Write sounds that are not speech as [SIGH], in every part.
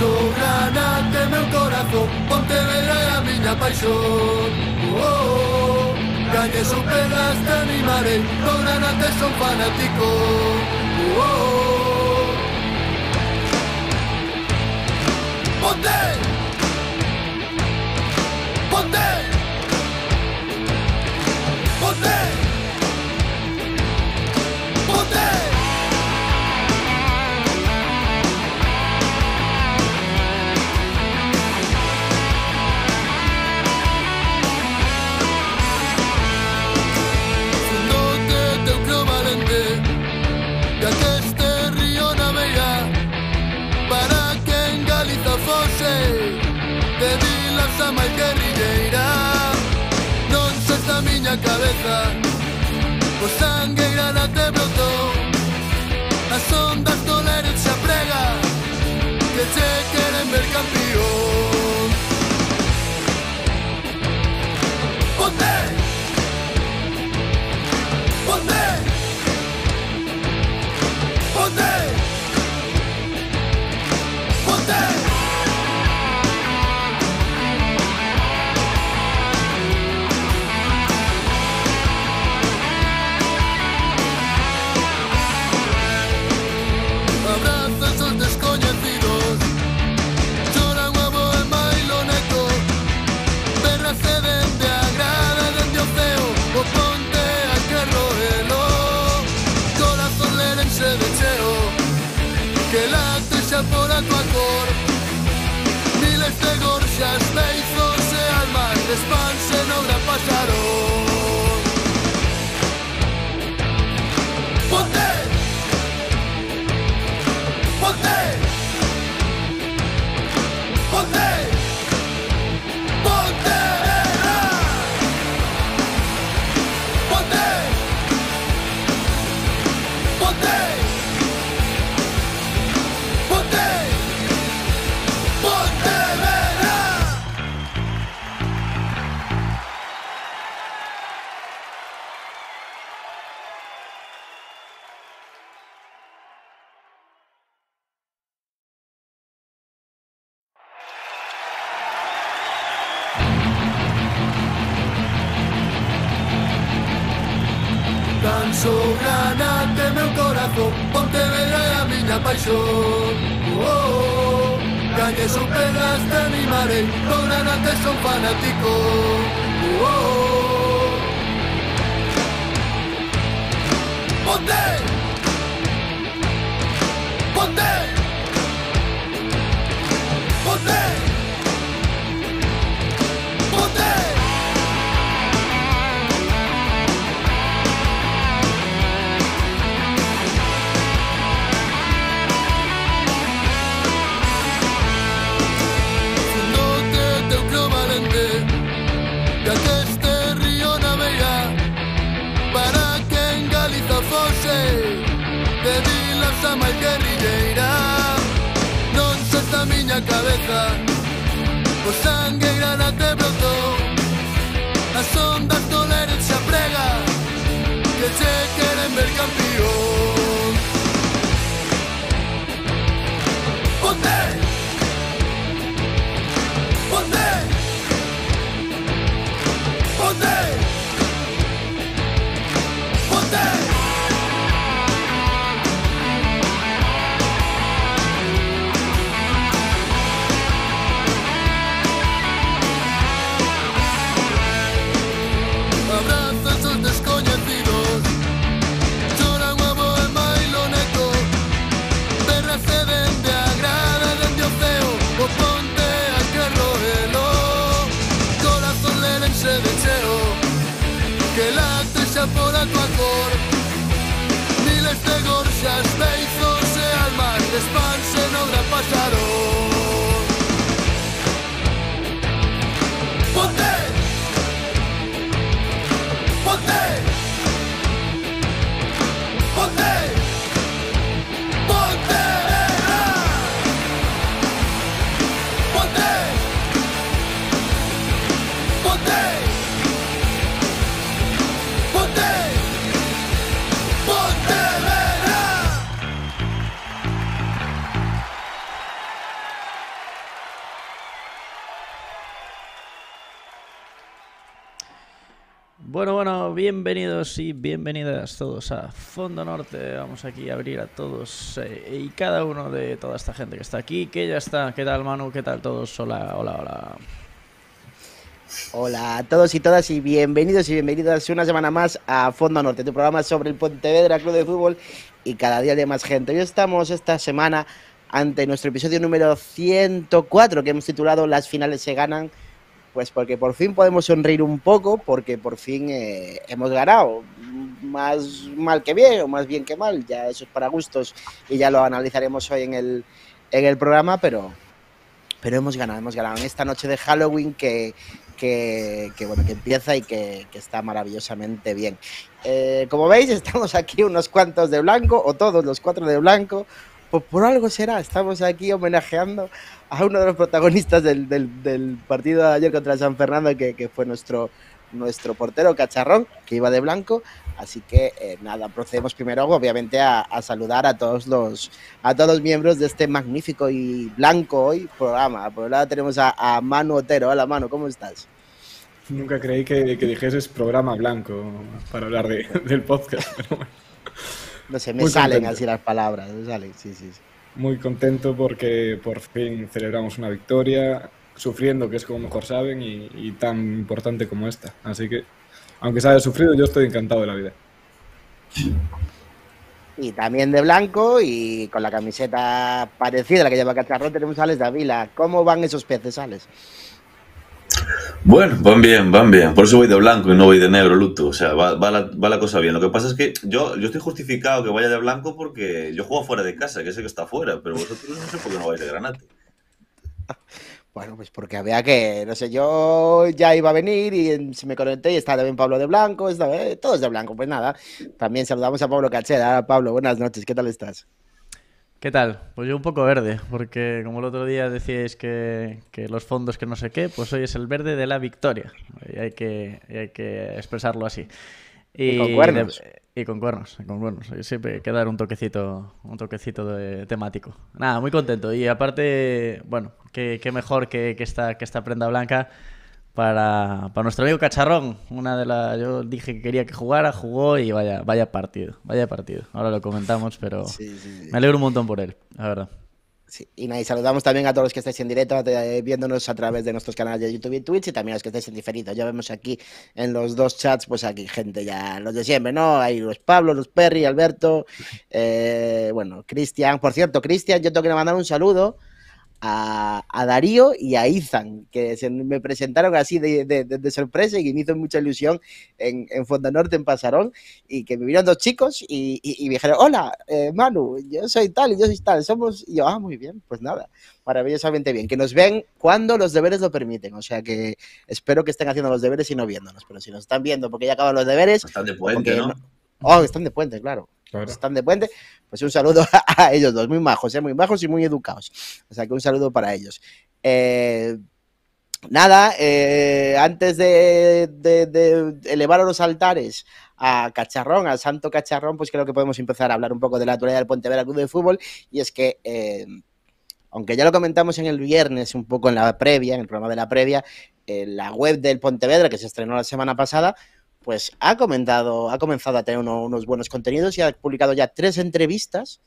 sou granate meu corazón Pontevedra é a miña paixón oh, oh. Galle son pedras te animaré Do granate son fanático oh, oh. oh. Ponte! da máis guerrilleira Non se está miña cabeza O pues sangre irada te brotó As ondas se lero xa prega Que che el ver campeón Ponte Ponte Ponte por a tu Miles de gorxas, seis se almas de se no pasaron corazón, ponte bella a miña paixón. Oh, oh, oh. Calle son pedras te animaré, granate son fanático. oh. Ponte! Ponte! trama e guerrilleira Non salta a miña cabeza O sangue na te brotou A sonda tolera xa prega Que che queren ver campeón Ponte! marcha por Aquacor Miles de gorxas, beizos e almas Despanse no gran pasarón Bienvenidos y bienvenidas todos a Fondo Norte. Vamos aquí a abrir a todos eh, y cada uno de toda esta gente que está aquí, que ya está. ¿Qué tal, Manu? ¿Qué tal todos? Hola, hola, hola. Hola a todos y todas y bienvenidos y bienvenidas una semana más a Fondo Norte, tu programa sobre el Pontevedra Club de Fútbol y cada día de más gente. Hoy estamos esta semana ante nuestro episodio número 104 que hemos titulado Las finales se ganan pues porque por fin podemos sonreír un poco, porque por fin eh, hemos ganado. Más mal que bien, o más bien que mal, ya eso es para gustos y ya lo analizaremos hoy en el, programa, pero, pero hemos ganado, hemos ganado en esta noche de Halloween que, bueno, que empieza y que, está maravillosamente bien. Eh, como veis, [LAUGHS] estamos aquí unos cuantos de blanco, o todos los cuatro de blanco, pues por algo será, estamos aquí homenajeando a uno de los protagonistas del, partido de ayer contra San Fernando, que, fue nuestro, nuestro portero cacharrón, que iba de blanco. Así que eh, nada, procedemos primero, obviamente, a, saludar a todos los a todos miembros de este magnífico y blanco hoy programa. Por un lado tenemos a, Manu Otero. Hola Manu, ¿cómo estás? Nunca creí que, que programa blanco para hablar del podcast, pero bueno. No sé, me salen así las palabras, me salen, sí, sí, sí. Muy contento porque por fin celebramos una victoria, sufriendo, que es como mejor saben, y, tan importante como esta. Así que, aunque se haya sufrido, yo estoy encantado de la vida. Y también de blanco y con la camiseta parecida la que lleva Cacharro tenemos a Alex Davila. ¿Cómo van esos peces, Alex? Bueno, van bien, van bien. Por eso voy de blanco y no voy de negro, luto. O sea, va, la, cosa bien. Lo que pasa es que yo, yo estoy justificado que vaya de blanco porque yo juego fuera de casa, que sé que está fuera, pero vosotros no sé por qué no vais de granate. [LAUGHS] Bueno, pues porque había que, no sé, yo ya iba a venir y se me conecté y estaba bien Pablo de Blanco, esta vez eh, todos de Blanco, pues nada. También saludamos a Pablo Cacheda. Pablo, buenas noches, ¿qué tal estás? ¿Qué tal? Pues yo un poco verde, porque como el otro día decíais que, que los fondos que no sé qué, pues hoy es el verde de la victoria. Y hay que, que expresarlo así. Y, y, con cuernos. y con cuernos, con cuernos. siempre hay que dar un toquecito, un toquecito temático. Nada, muy contento. Y aparte, bueno, qué, qué mejor que, que, esta, que esta prenda blanca para, nuestro amigo Cacharrón. Una de las, yo dije que quería que jugara, jugó y vaya, vaya partido, vaya partido. Ahora lo comentamos, pero me alegro un montón por él, la verdad. Y nada, saludamos también a todos los que estáis en directo, eh, viéndonos a través de nuestros canales de YouTube y Twitch, y también a los que estáis en diferido. Ya vemos aquí en los dos chats, pues aquí gente ya, los de siempre, ¿no? Hay los Pablo, los Perry, Alberto, eh, bueno, Cristian. Por cierto, Cristian, yo tengo que mandar un saludo a, Darío y a Ethan, que se me presentaron así de, de, sorpresa y que me hizo mucha ilusión en, en Fonda Norte, en Pasarón, y que me vieron dos chicos y, me dijeron, hola, eh, Manu, yo soy tal y yo soy tal, somos, y yo, ah, muy bien, pues nada, maravillosamente bien, que nos ven cuando los deberes lo permiten, o sea que espero que estén haciendo los deberes y no viéndonos, pero si nos están viendo porque ya acaban los deberes, Bastante puente, ¿no? no Oh, están de puente, claro. Están de puente. Pues un saludo [LAUGHS] a ellos dos, muy majos, eh, muy majos y muy educados. O sea que un saludo para ellos. Eh, nada, eh, antes de, elevar a los altares a Cacharrón, al santo Cacharrón, pues creo que podemos empezar a hablar un poco de la actualidad del Pontevedra Club de Fútbol. Y es que, aunque ya lo comentamos en el viernes, un poco en la previa, en el programa de la previa, la web del Pontevedra, que se estrenó la semana pasada, pues ha comentado, ha comenzado a tener unos buenos contenidos y ha publicado ya tres entrevistas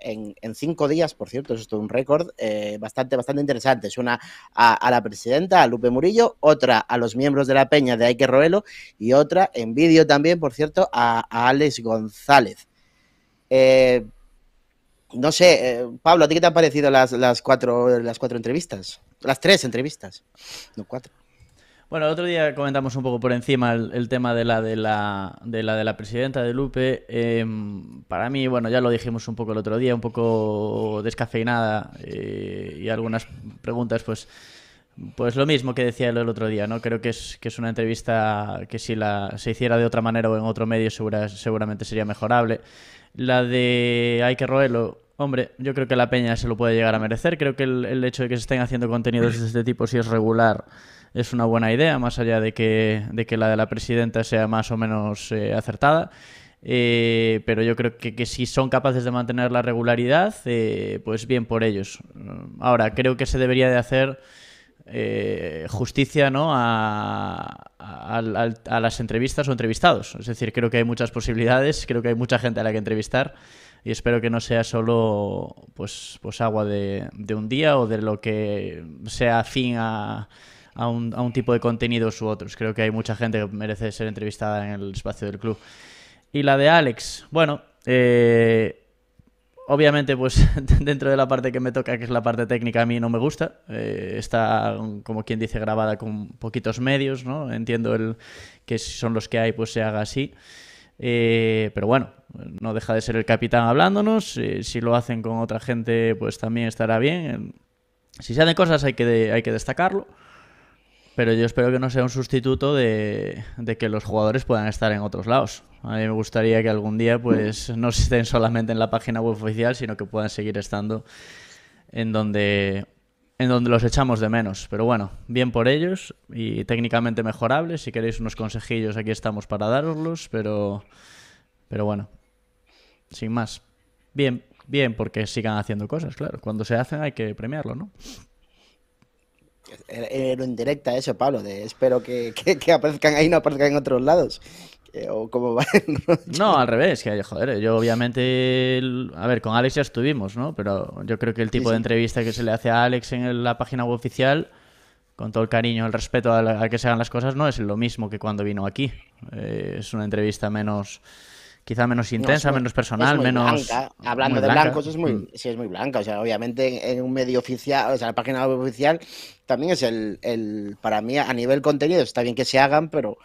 en, cinco días, por cierto, es un récord eh, bastante, bastante interesante. Es una a, la presidenta, a Lupe Murillo, otra a los miembros de la peña de Ike Roelo y otra en vídeo también, por cierto, a, Alex González. Eh, no sé, eh, Pablo, ¿a ti qué te han parecido las, cuatro, las cuatro entrevistas? Las tres entrevistas, no cuatro. Bueno, el otro día comentamos un poco por encima el, tema de la de la, de la presidenta de Lupe. Em, para mí, bueno, ya lo dijimos un poco el otro día, un poco descafeinada eh, y algunas preguntas, pues, pues lo mismo que decía el otro día, ¿no? Creo que es, que es una entrevista que si la se hiciera de otra manera o en otro medio seguramente sería mejorable. La de hay que Hombre, yo creo que la peña se lo puede llegar a merecer. Creo que el, el hecho de que se estén haciendo contenidos de este tipo, si es regular, es una buena idea, más allá de que, la de la presidenta sea más o menos eh, acertada. Eh, pero yo creo que, si son capaces de mantener la regularidad, eh, pues bien por ellos. Ahora, creo que se debería de hacer justicia ¿no? A, a, las entrevistas o entrevistados. Es decir, creo que hay muchas posibilidades, creo que hay mucha gente a la que entrevistar y espero que no sea solo pues, pues agua de, de un día o de lo que sea fin a a un, tipo de contenidos u otros. Creo que hay mucha gente que merece ser entrevistada en el espacio del club. Y la de Alex, bueno, eh, obviamente, pues [LAUGHS] dentro de la parte que me toca, que es la parte técnica, a mí no me gusta. Eh, está, como quien dice, grabada con poquitos medios, ¿no? Entiendo el, que son los que hay, pues se haga así. Eh, pero bueno, no deja de ser el capitán hablándonos. si lo hacen con otra gente, pues también estará bien. Si se hacen cosas hay que, hay que destacarlo. Pero yo espero que no sea un sustituto de, que los jugadores puedan estar en otros lados. A mí me gustaría que algún día pues mm. no estén solamente en la página web oficial, sino que puedan seguir estando en donde, en donde los echamos de menos. Pero bueno, bien por ellos y técnicamente mejorables. Si queréis unos consejillos, aquí estamos para daroslos, pero, pero bueno, sin más. Bien, bien porque sigan haciendo cosas, claro. Cuando se hacen hay que premiarlo, ¿no? en en directa eso, Pablo, de espero [LAUGHS] que, que, aparezcan ahí, no aparezcan en otros lados eh, o cómo va [LAUGHS] No, al revés, que joder, yo obviamente, a ver, con Alex ya estuvimos, ¿no? Pero yo creo que el tipo de entrevista que se le hace a Alex en la página web oficial, con todo el cariño, el respeto a, que se hagan las cosas, no es lo mismo que cuando vino aquí. Eh, es una entrevista menos quizá menos intensa, menos personal, menos. Hablando de blancos, es muy, mm. es muy blanca. O sea, obviamente en un medio oficial, o sea, la página web oficial también es el, Para mí, a nivel contenido, está bien que se hagan, pero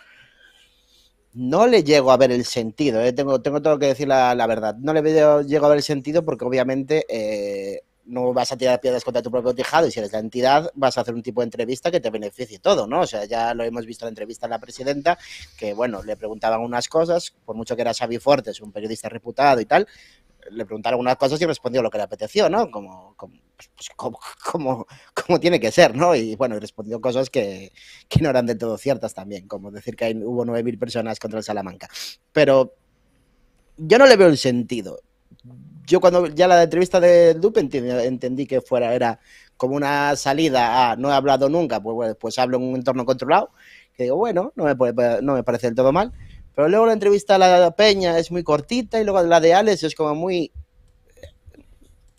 no le llego a ver el sentido. ¿eh? Tengo, tengo todo que decir la, verdad. No le llego a ver el sentido porque, obviamente, eh, no vas a tirar piedras contra tu propio tejado y si eres la entidad vas a hacer un tipo de entrevista que te beneficie todo, ¿no? O sea, ya lo hemos visto en la entrevista a la presidenta, que bueno, le preguntaban unas cosas, por mucho que era Xavi Fortes, un periodista reputado y tal, le preguntaron unas cosas y respondió lo que le apeteció, ¿no? Como, como, pues, como, tiene que ser, ¿no? Y bueno, respondió cosas que, no eran del todo ciertas también, como decir que hay, hubo 9.000 personas contra el Salamanca. Pero yo no le veo el sentido yo cuando ya la entrevista de Dupe entendí que fuera, era como una salida a no he hablado nunca, pues, pues hablo en un entorno controlado, que digo, bueno, no me, parece del todo mal. Pero luego la entrevista a la Peña es muy cortita y luego la de Alex es como muy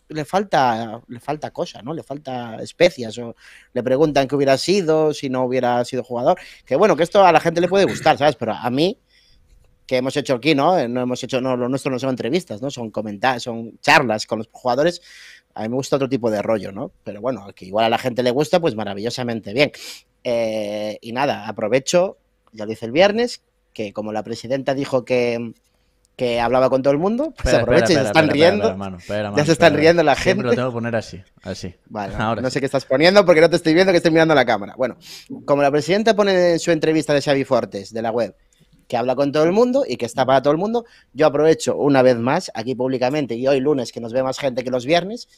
le falta, le falta cosa, ¿no? Le falta especias. O le preguntan qué hubiera sido si no hubiera sido jugador. Que bueno, que esto a la gente le puede gustar, ¿sabes? Pero a mí que hemos hecho aquí, ¿no? Eh, no hemos hecho, no, lo nuestro no son entrevistas, ¿no? Son comentarios, son charlas con los jugadores. A mí me gusta otro tipo de rollo, ¿no? Pero bueno, que igual a la gente le gusta, pues maravillosamente bien. Eh, y nada, aprovecho, ya lo hice el viernes, que como la presidenta dijo que, que hablaba con todo el mundo, pues aprovecho y se están riendo. ya se están riendo la gente. Siempre lo tengo que poner así, así. Vale, Ahora no sé qué estás poniendo porque no te estoy viendo que estoy mirando la cámara. Bueno, como la presidenta pone en su entrevista de Xavi Fortes de la web, que habla con todo el mundo y que está para todo el mundo. Yo aprovecho una vez más, aquí públicamente, y hoy lunes, que nos ve más gente que los viernes,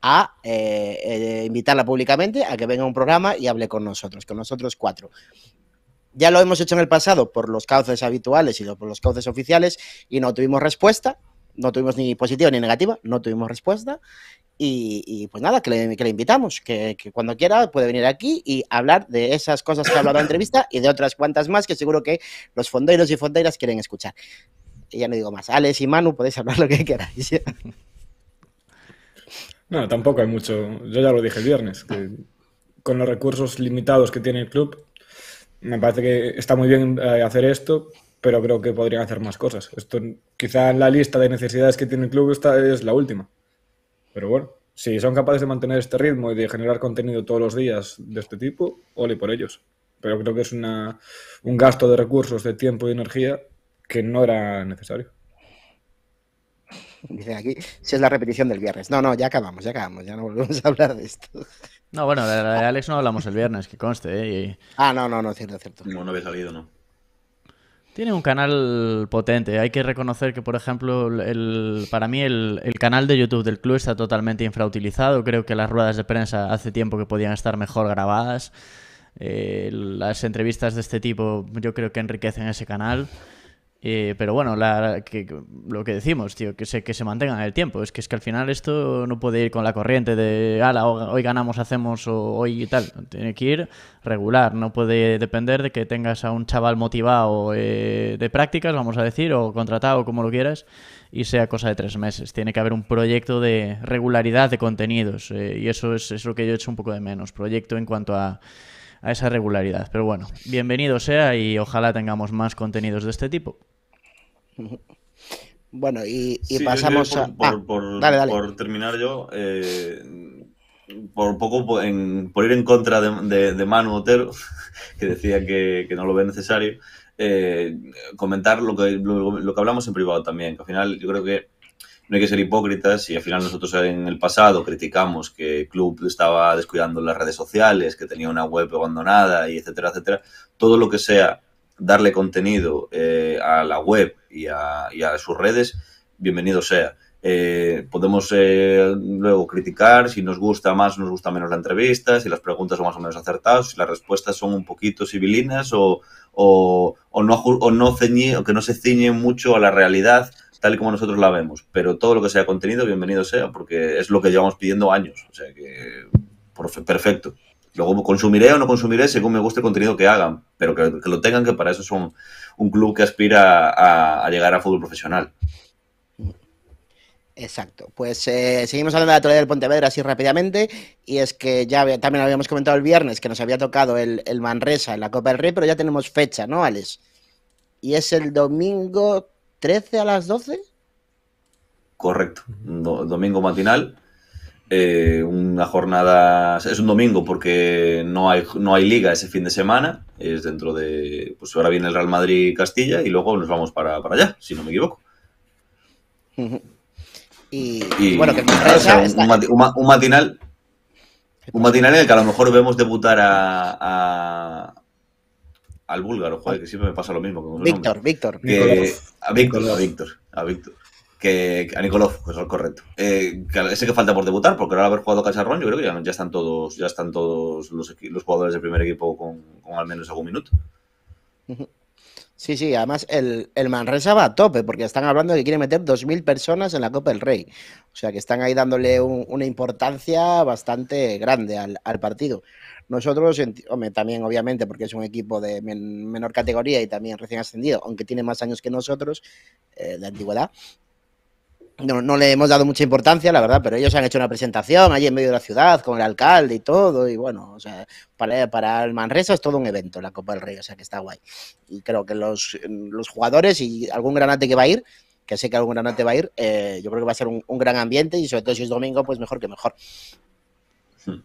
a eh, eh, invitarla públicamente a que venga a un programa y hable con nosotros, con nosotros cuatro. Ya lo hemos hecho en el pasado por los cauces habituales y por los cauces oficiales y no tuvimos respuesta, no tuvimos ni positiva ni negativa, no tuvimos respuesta. Y, pues nada, que le, invitamos, que, cuando quiera puede venir aquí y hablar de esas cosas que ha hablado en la entrevista y de otras cuantas más que seguro que los fondeiros y fondeiras quieren escuchar. Y ya no digo más. Alex y Manu, podéis hablar lo que queráis. No, tampoco hay mucho. Yo ya lo dije el viernes, con los recursos limitados que tiene el club, me parece que está muy bien eh, hacer esto, pero creo que podrían hacer más cosas. Esto, quizá en la lista de necesidades que tiene el club esta es la última. Pero bueno, si son capaces de mantener este ritmo y de generar contenido todos los días de este tipo, ole por ellos. Pero creo que es una, un gasto de recursos, de tiempo y energía que no era necesario. dice aquí, si es la repetición del viernes. No, no, ya acabamos, ya acabamos, ya no volvemos a hablar de esto. No, bueno, de, de Alex no hablamos el viernes, que conste. ¿eh? Ah, no, no, no, cierto, cierto. No, no había salido, no. Tiene un canal potente. Hay que reconocer que, por ejemplo, el, para mí el, canal de YouTube del club está totalmente infrautilizado. Creo que las ruedas de prensa hace tiempo que podían estar mejor grabadas. Eh, las entrevistas de este tipo yo creo que enriquecen ese canal. Eh, pero bueno, que, lo que decimos, tío, que se, que se mantengan en el tiempo. Es que, es que al final esto no puede ir con la corriente de, ala, hoy ganamos, hacemos, o hoy y tal. Tiene que ir regular. No puede depender de que tengas a un chaval motivado eh, de prácticas, vamos a decir, o contratado, como lo quieras, y sea cosa de tres meses. Tiene que haber un proyecto de regularidad de contenidos. Eh, y eso es, es lo que yo he hecho un poco de menos. Proyecto en cuanto a a esa regularidad. Pero bueno, bienvenido sea y ojalá tengamos más contenidos de este tipo. [LAUGHS] Bueno, y, pasamos eh, por, a... Por, ah, terminar yo, eh, por poco por ir en contra de, Manu Otero, [LAUGHS] que decía que, no lo ve necesario, eh, comentar lo que, lo, que hablamos en privado también, que al final yo creo que no hay que ser hipócritas y al final nosotros en el pasado criticamos que el club estaba descuidando las redes sociales, que tenía una web abandonada y etcétera, etcétera. Todo lo que sea darle contenido eh, a la web y a, sus redes, bienvenido sea. Eh, podemos eh, luego criticar si nos gusta más o nos gusta menos la entrevista, si las preguntas son más o menos acertadas, si las respuestas son un poquito civilinas o, no, o no o que no se ciñen mucho a la realidad tal y como nosotros la vemos. Pero todo lo que sea contenido, bienvenido sea, porque es lo que llevamos pidiendo años. O sea que perfecto. Luego consumiré o no consumiré según me guste el contenido que hagan, pero que, lo tengan, que para eso son un, club que aspira a, llegar a fútbol profesional. Exacto. Pues eh, seguimos hablando de la Torre del Pontevedra así rápidamente. Y es que ya también habíamos comentado el viernes que nos había tocado el, el Manresa en la Copa del Rey, pero ya tenemos fecha, ¿no, Alex? Y es el domingo 13 a las 12. Correcto, domingo matinal. Eh, una jornada, es un domingo porque no hay, no hay liga ese fin de semana, es dentro de, pues ahora viene el Real Madrid-Castilla y luego nos vamos para, allá, si no me equivoco. [LAUGHS] Y, bueno, que un, matinal. Un matinal en el que a lo mejor vemos debutar a, al búlgaro, joder, que siempre me pasa lo mismo. Con Víctor, Víctor. a Víctor, a Víctor, a Víctor. Que, a es el correcto. Eh, ese que falta por debutar, porque ahora haber jugado Cacharrón, yo creo que ya, están todos, ya están todos los, jugadores del primer equipo con, al menos algún minuto. Sí, sí, además el, el, Manresa va a tope, porque están hablando de que quiere meter 2.000 personas en la Copa del Rey. O sea que están ahí dándole una importancia bastante grande al partido. Nosotros, hombre, también obviamente, porque es un equipo de menor categoría y también recién ascendido, aunque tiene más años que nosotros eh, de antigüedad, no, le hemos dado mucha importancia, la verdad, pero ellos han hecho una presentación allí en medio de la ciudad con el alcalde y todo, y bueno, o sea, para, el Manresa es todo un evento la Copa del Rey, o sea que está guay. Y creo que los, jugadores y algún granate que va a ir, que sé que algún granate va a ir, eh, yo creo que va a ser un, gran ambiente y sobre todo si es domingo, pues mejor que mejor. Sí. Hmm.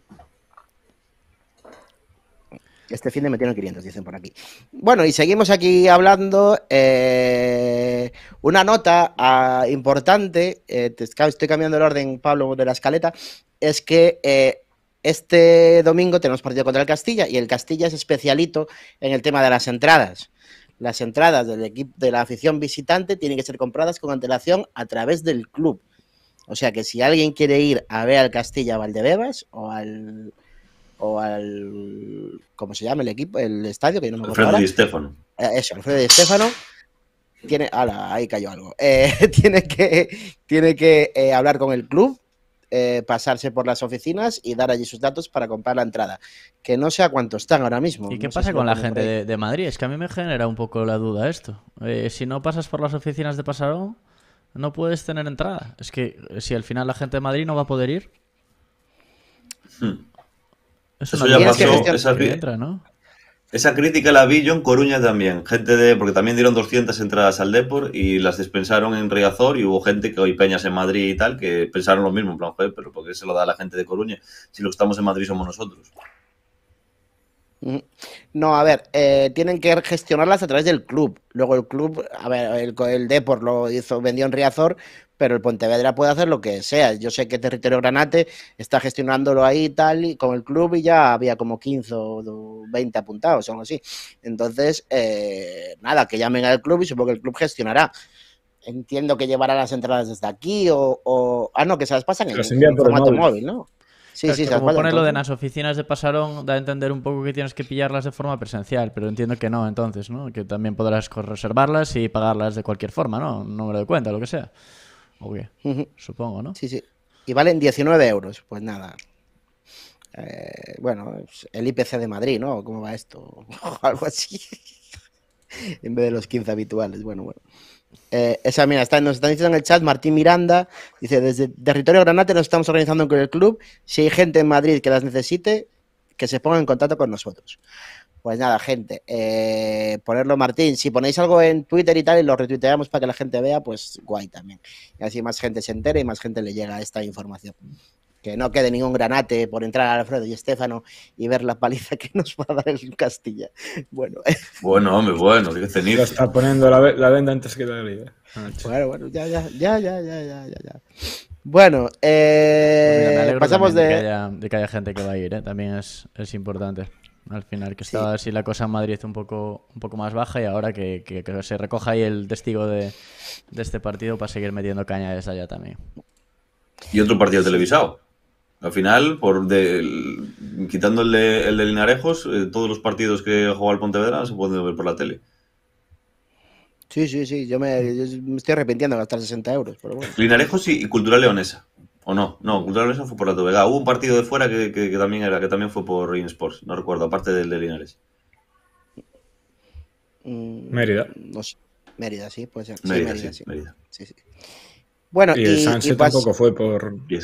Este fin de tienen 500, dicen por aquí. Bueno, y seguimos aquí hablando. Eh, una nota ah, importante, eh, estoy cambiando el orden, Pablo, de la escaleta, es que eh, este domingo tenemos partido contra el Castilla y el Castilla es especialito en el tema de las entradas. Las entradas del equipo de la afición visitante tienen que ser compradas con antelación a través del club. O sea que si alguien quiere ir a ver al Castilla Valdebebas o al o al. ¿Cómo se llama el equipo? El estadio, que yo no me acuerdo. Alfredo Di Stefano. Eh, eso, Alfredo Di Stefano. Tiene, ala, ahí cayó algo. [LAUGHS] Eh, tiene que, tiene que eh, hablar con el club, pasarse por las oficinas y dar allí sus datos para comprar la entrada. Que no sé a cuánto están ahora mismo. ¿Y qué pasa con la gente de, Madrid? Es que a mí me genera un poco la duda esto. si no pasas por las oficinas de Pasarón, no puedes tener entrada. Es que si al final la gente de Madrid no va a poder ir. Hmm. Eso, ya pasó. esa, crítica la vi yo en Coruña también. Gente de. Porque también dieron 200 entradas al Depor y las dispensaron en Riazor. Y hubo gente que hoy peñas en Madrid y tal que pensaron lo mismo. En plan, pero ¿por qué se lo da a la gente de Coruña? Si lo que estamos en Madrid somos nosotros. Mm. No, a ver, eh, tienen que gestionarlas a través del club. Luego el club, a ver, el, el Depor lo hizo, vendió en Riazor, pero el Pontevedra puede hacer lo que sea. Yo sé que Territorio Granate está gestionándolo ahí tal y con el club y ya había como 15 o 20 apuntados, algo así. Entonces, eh, nada, que llamen al club y supongo que el club gestionará. Entiendo que llevará las entradas desde aquí o... ah, no, que se las pasan en, el formato móvil. ¿no? Sí, sí, como lo de las oficinas de Pasaron da a entender un poco que tienes que pillarlas de forma presencial, pero entiendo que no, entonces, ¿no? Que también podrás reservarlas y pagarlas de cualquier forma, ¿no? número de cuenta, lo que sea. Supongo, ¿no? Sí, sí. Y valen 19 euros. Pues nada. Eh, bueno, el IPC de Madrid, ¿no? ¿Cómo va esto? [LAUGHS] algo así. en vez de los 15 habituales. Bueno, bueno. Eh, esa, mira, está, nos están diciendo en el chat Martín Miranda. Dice: Desde Territorio Granate nos estamos organizando con el club. Si hay gente en Madrid que las necesite, que se ponga en contacto con nosotros. Pues nada, gente, eh, ponerlo Martín. Si ponéis algo en Twitter y tal y lo retuiteamos para que la gente vea, pues guay también. Y así más gente se entere y más gente le llega esta información. Que no quede ningún granate por entrar a Alfredo y Estefano y ver la paliza que nos va a dar el Castilla. Bueno. Bueno, hombre, bueno, que tener? está poniendo la, venda antes que la vida. bueno, bueno, ya, ya, ya, ya, ya, ya, Bueno, eh, pasamos de... de que haya gente que va a ir, ¿eh? también es importante al final, que estaba así la cosa en Madrid un poco, un poco más baja y ahora que, que, se recoja ahí el testigo de, este partido para seguir metiendo caña allá también. Y otro partido televisado. Al final, por quitando el de, Linarejos, eh, todos los partidos que juega el Pontevedra se pueden ver por la tele. Sí, sí, sí. Yo me, estoy arrepintiendo de gastar 60 euros. Linarejos y Cultura Leonesa. O no, no, Cultural fue por la Vega. Ah, hubo un partido de fuera que, también era, que también fue por InSports, no recuerdo, aparte del de Linares. Mm, Mérida. Mérida, sí, puede ser. Mérida, sí, Mérida, sí, Bueno, y, el Sanse tampoco fue por. Y el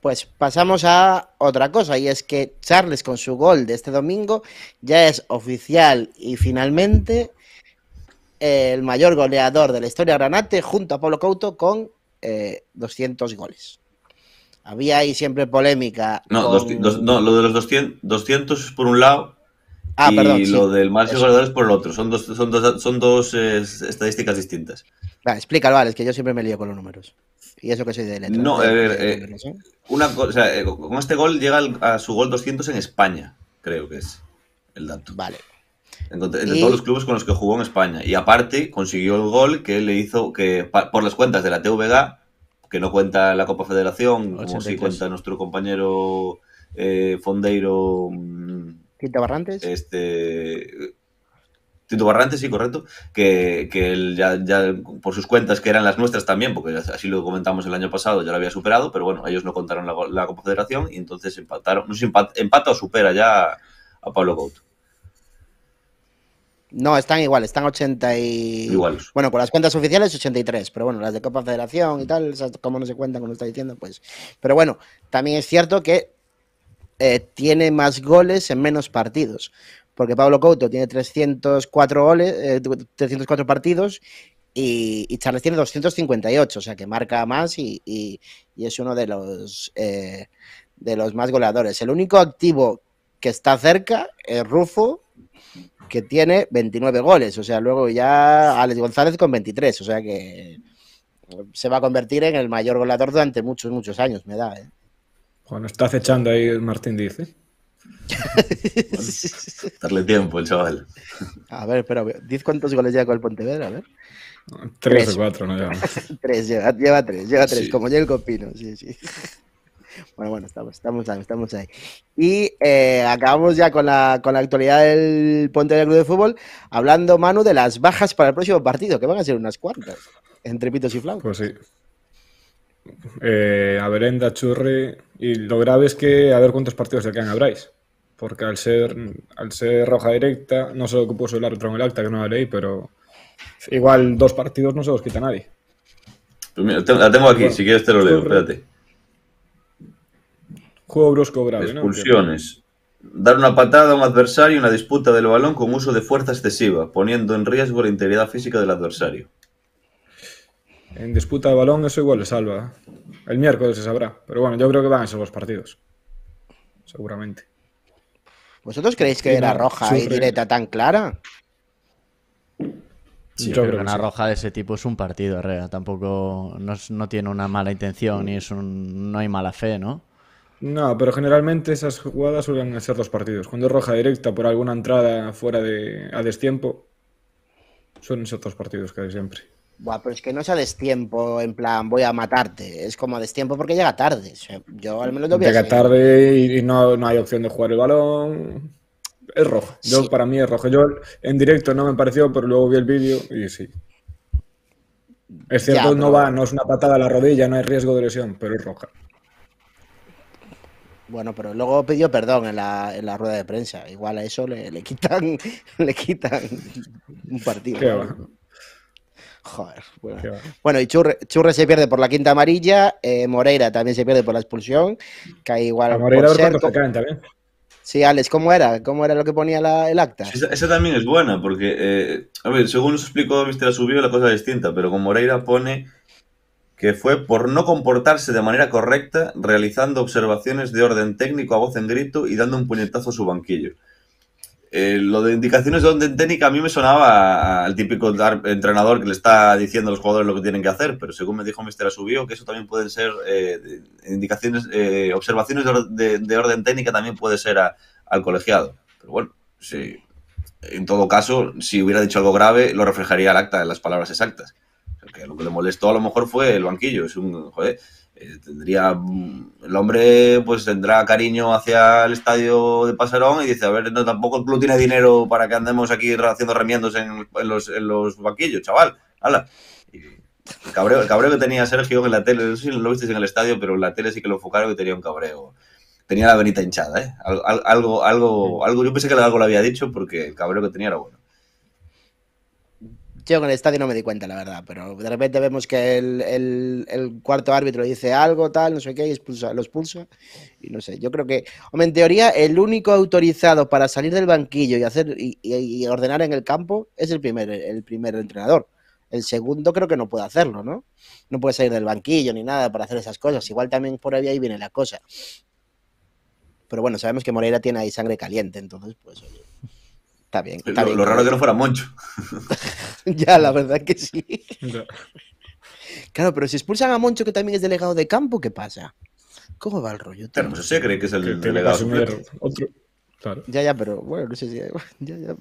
Pues pasamos a otra cosa, y es que Charles con su gol de este domingo ya es oficial y finalmente el mayor goleador de la historia Granate junto a Pablo Couto con 200 eh, goles. Había ahí siempre polémica. No, lo de los 200, 200 es por un lado ah, y lo del máximo goleador es por el otro. Son dos, son dos, son dos eh, estadísticas distintas. Vale, explícalo, vale, es que yo siempre me lío con los números. Y eso que soy de No, a ver, eh, con este gol llega a su gol 200 en España, creo que es el dato. Vale. En entre todos los clubes con los que jugó en España. Y aparte consiguió el gol que le hizo que por las cuentas de la TVG, que no cuenta la Copa Federación, como sí cuenta nuestro compañero eh, Fondeiro. Mm, Tito Barrantes. Este. Tito Barrantes, sí, correcto. Que, él ya, por sus cuentas, que eran las nuestras también, porque así lo comentamos el año pasado, ya lo había superado, pero bueno, ellos no contaron la, Copa Federación y entonces empataron. No sé empata, empata o supera ya a Pablo Couto. No, están iguales, están 80 y... Iguales. Bueno, con las cuentas oficiales 83, pero bueno, las de Copa Federación y tal, como no se cuentan, como está diciendo, pues... Pero bueno, también es cierto que eh, tiene más goles en menos partidos, porque Pablo Couto tiene 304, goles, 304 eh, partidos y, Charles tiene 258, o sea que marca más y, es uno de los, eh, de los más goleadores. El único activo que está cerca es Rufo que tiene 29 goles. O sea, luego ya Alex González con 23. O sea que se va a convertir en el mayor goleador durante muchos, muchos años, me da. ¿eh? Bueno, está acechando ahí Martín dice. [LAUGHS] darle tiempo el chaval. A ver, espera. ¿diz cuántos goles lleva con el Pontevedra? A ver. Tres, o cuatro, no [LAUGHS] lleva. tres, lleva, tres, lleva tres, como llega el Copino, sí, sí. Bueno, bueno, estamos, estamos ahí, estamos Y eh, acabamos ya con la, con la actualidad del Pontevedra Club de Fútbol, hablando, Manu, de las bajas para el próximo partido, que van a ser unas cuantas, entre pitos y flautas. Pues sí. Eh, a Berenda, Churri, y lo grave es que a ver cuántos partidos de quedan habráis, porque al ser, al ser roja directa, no sé lo que puso el árbitro en el acta, que no la pero igual dos partidos no se los quita nadie. Pues la tengo aquí, si quieres te lo leo, espérate. Cobros cobrados. Expulsiones. ¿no? Dar una patada a un adversario en la disputa del balón con uso de fuerza excesiva, poniendo en riesgo la integridad física del adversario. En disputa de balón eso igual le salva. El miércoles se sabrá. Pero bueno, yo creo que van a ser los partidos. Seguramente. ¿Vosotros creéis que era roja y directa tan clara? Sí, yo creo, que una roja de ese tipo es un partido, Herrera. Tampoco no, no, tiene una mala intención y es un, no hay mala fe, ¿no? No, pero generalmente esas jugadas suelen ser dos partidos. Cuando es roja directa por alguna entrada fuera de a destiempo, suelen ser dos partidos casi siempre. Buah, pero es que no es a destiempo, en plan, voy a matarte. Es como a destiempo porque llega tarde. yo al menos lo veo. Llega tarde y, no, hay opción de jugar el balón. Es rojo. Yo, Para mí es rojo. Yo en directo no me pareció, pero luego vi el vídeo y sí. Es cierto, no va, no es una patada a la rodilla, no hay riesgo de lesión, pero es roja. Bueno, pero luego pidió perdón en la, en la rueda de prensa. Igual a eso le, quitan [LAUGHS] le quitan un partido. Qué Joder. Bueno, y Churre, se pierde por la quinta amarilla. Eh, Moreira también se pierde por la expulsión. Cae igual. A Moreira por ser, también. Sí, Alex, ¿cómo era? ¿Cómo era lo que ponía el acta? Esa, también es buena, porque, eh, a ver, según nos explicó Mr. Subido la cosa es distinta, pero con Moreira pone que fue por no comportarse de manera correcta, realizando observaciones de orden técnico a voz en grito y dando un puñetazo a su banquillo. Eh, lo de indicaciones de orden técnica a mí me sonaba al típico entrenador que le está diciendo a los jugadores lo que tienen que hacer, pero según me dijo Mr. Asubio, que eso también pueden ser eh, indicaciones, eh, observaciones de, orden técnica también puede ser al colegiado. Pero bueno, sí. En todo caso, si hubiera dicho algo grave, lo reflejaría el acta en las palabras exactas lo que le molestó a lo mejor fue el banquillo. Es un, joder, eh, tendría, mm, el hombre pues tendrá cariño hacia el estadio de Pasarón y dice, a ver, no, tampoco el club tiene dinero para que andemos aquí haciendo remiendos en, los, en los, banquillos, chaval. El cabreo, el cabreo que tenía Sergio en la tele, no sé si lo visteis en el estadio, pero en la tele sí que lo enfocaron que tenía un cabreo tenía la venita hinchada, ¿eh? Algo, algo, algo, yo pensé que algo lo había dicho porque el cabreo que tenía era bueno. Yo con el estadio no me di cuenta, la verdad, pero de repente vemos que el, cuarto árbitro dice algo, tal, no sé qué, y expulsa, lo expulsa. Y no sé, yo creo que, hombre, en teoría, el único autorizado para salir del banquillo y hacer y, ordenar en el campo es el primer, el primer entrenador. El segundo creo que no puede hacerlo, ¿no? No puede salir del banquillo ni nada para hacer esas cosas. Igual también por ahí viene la cosa. Pero bueno, sabemos que Moreira tiene ahí sangre caliente, entonces, pues oye. Está bien. lo, raro que no fuera Moncho. [LAUGHS] ya, la verdad que sí. Claro, pero si expulsan a Moncho, que también es delegado de campo, ¿qué pasa? ¿Cómo va el rollo? Claro, no pues sé, cree que es el delegado. Ya, ya, pero bueno, no sé si. [LAUGHS] Ya, ya,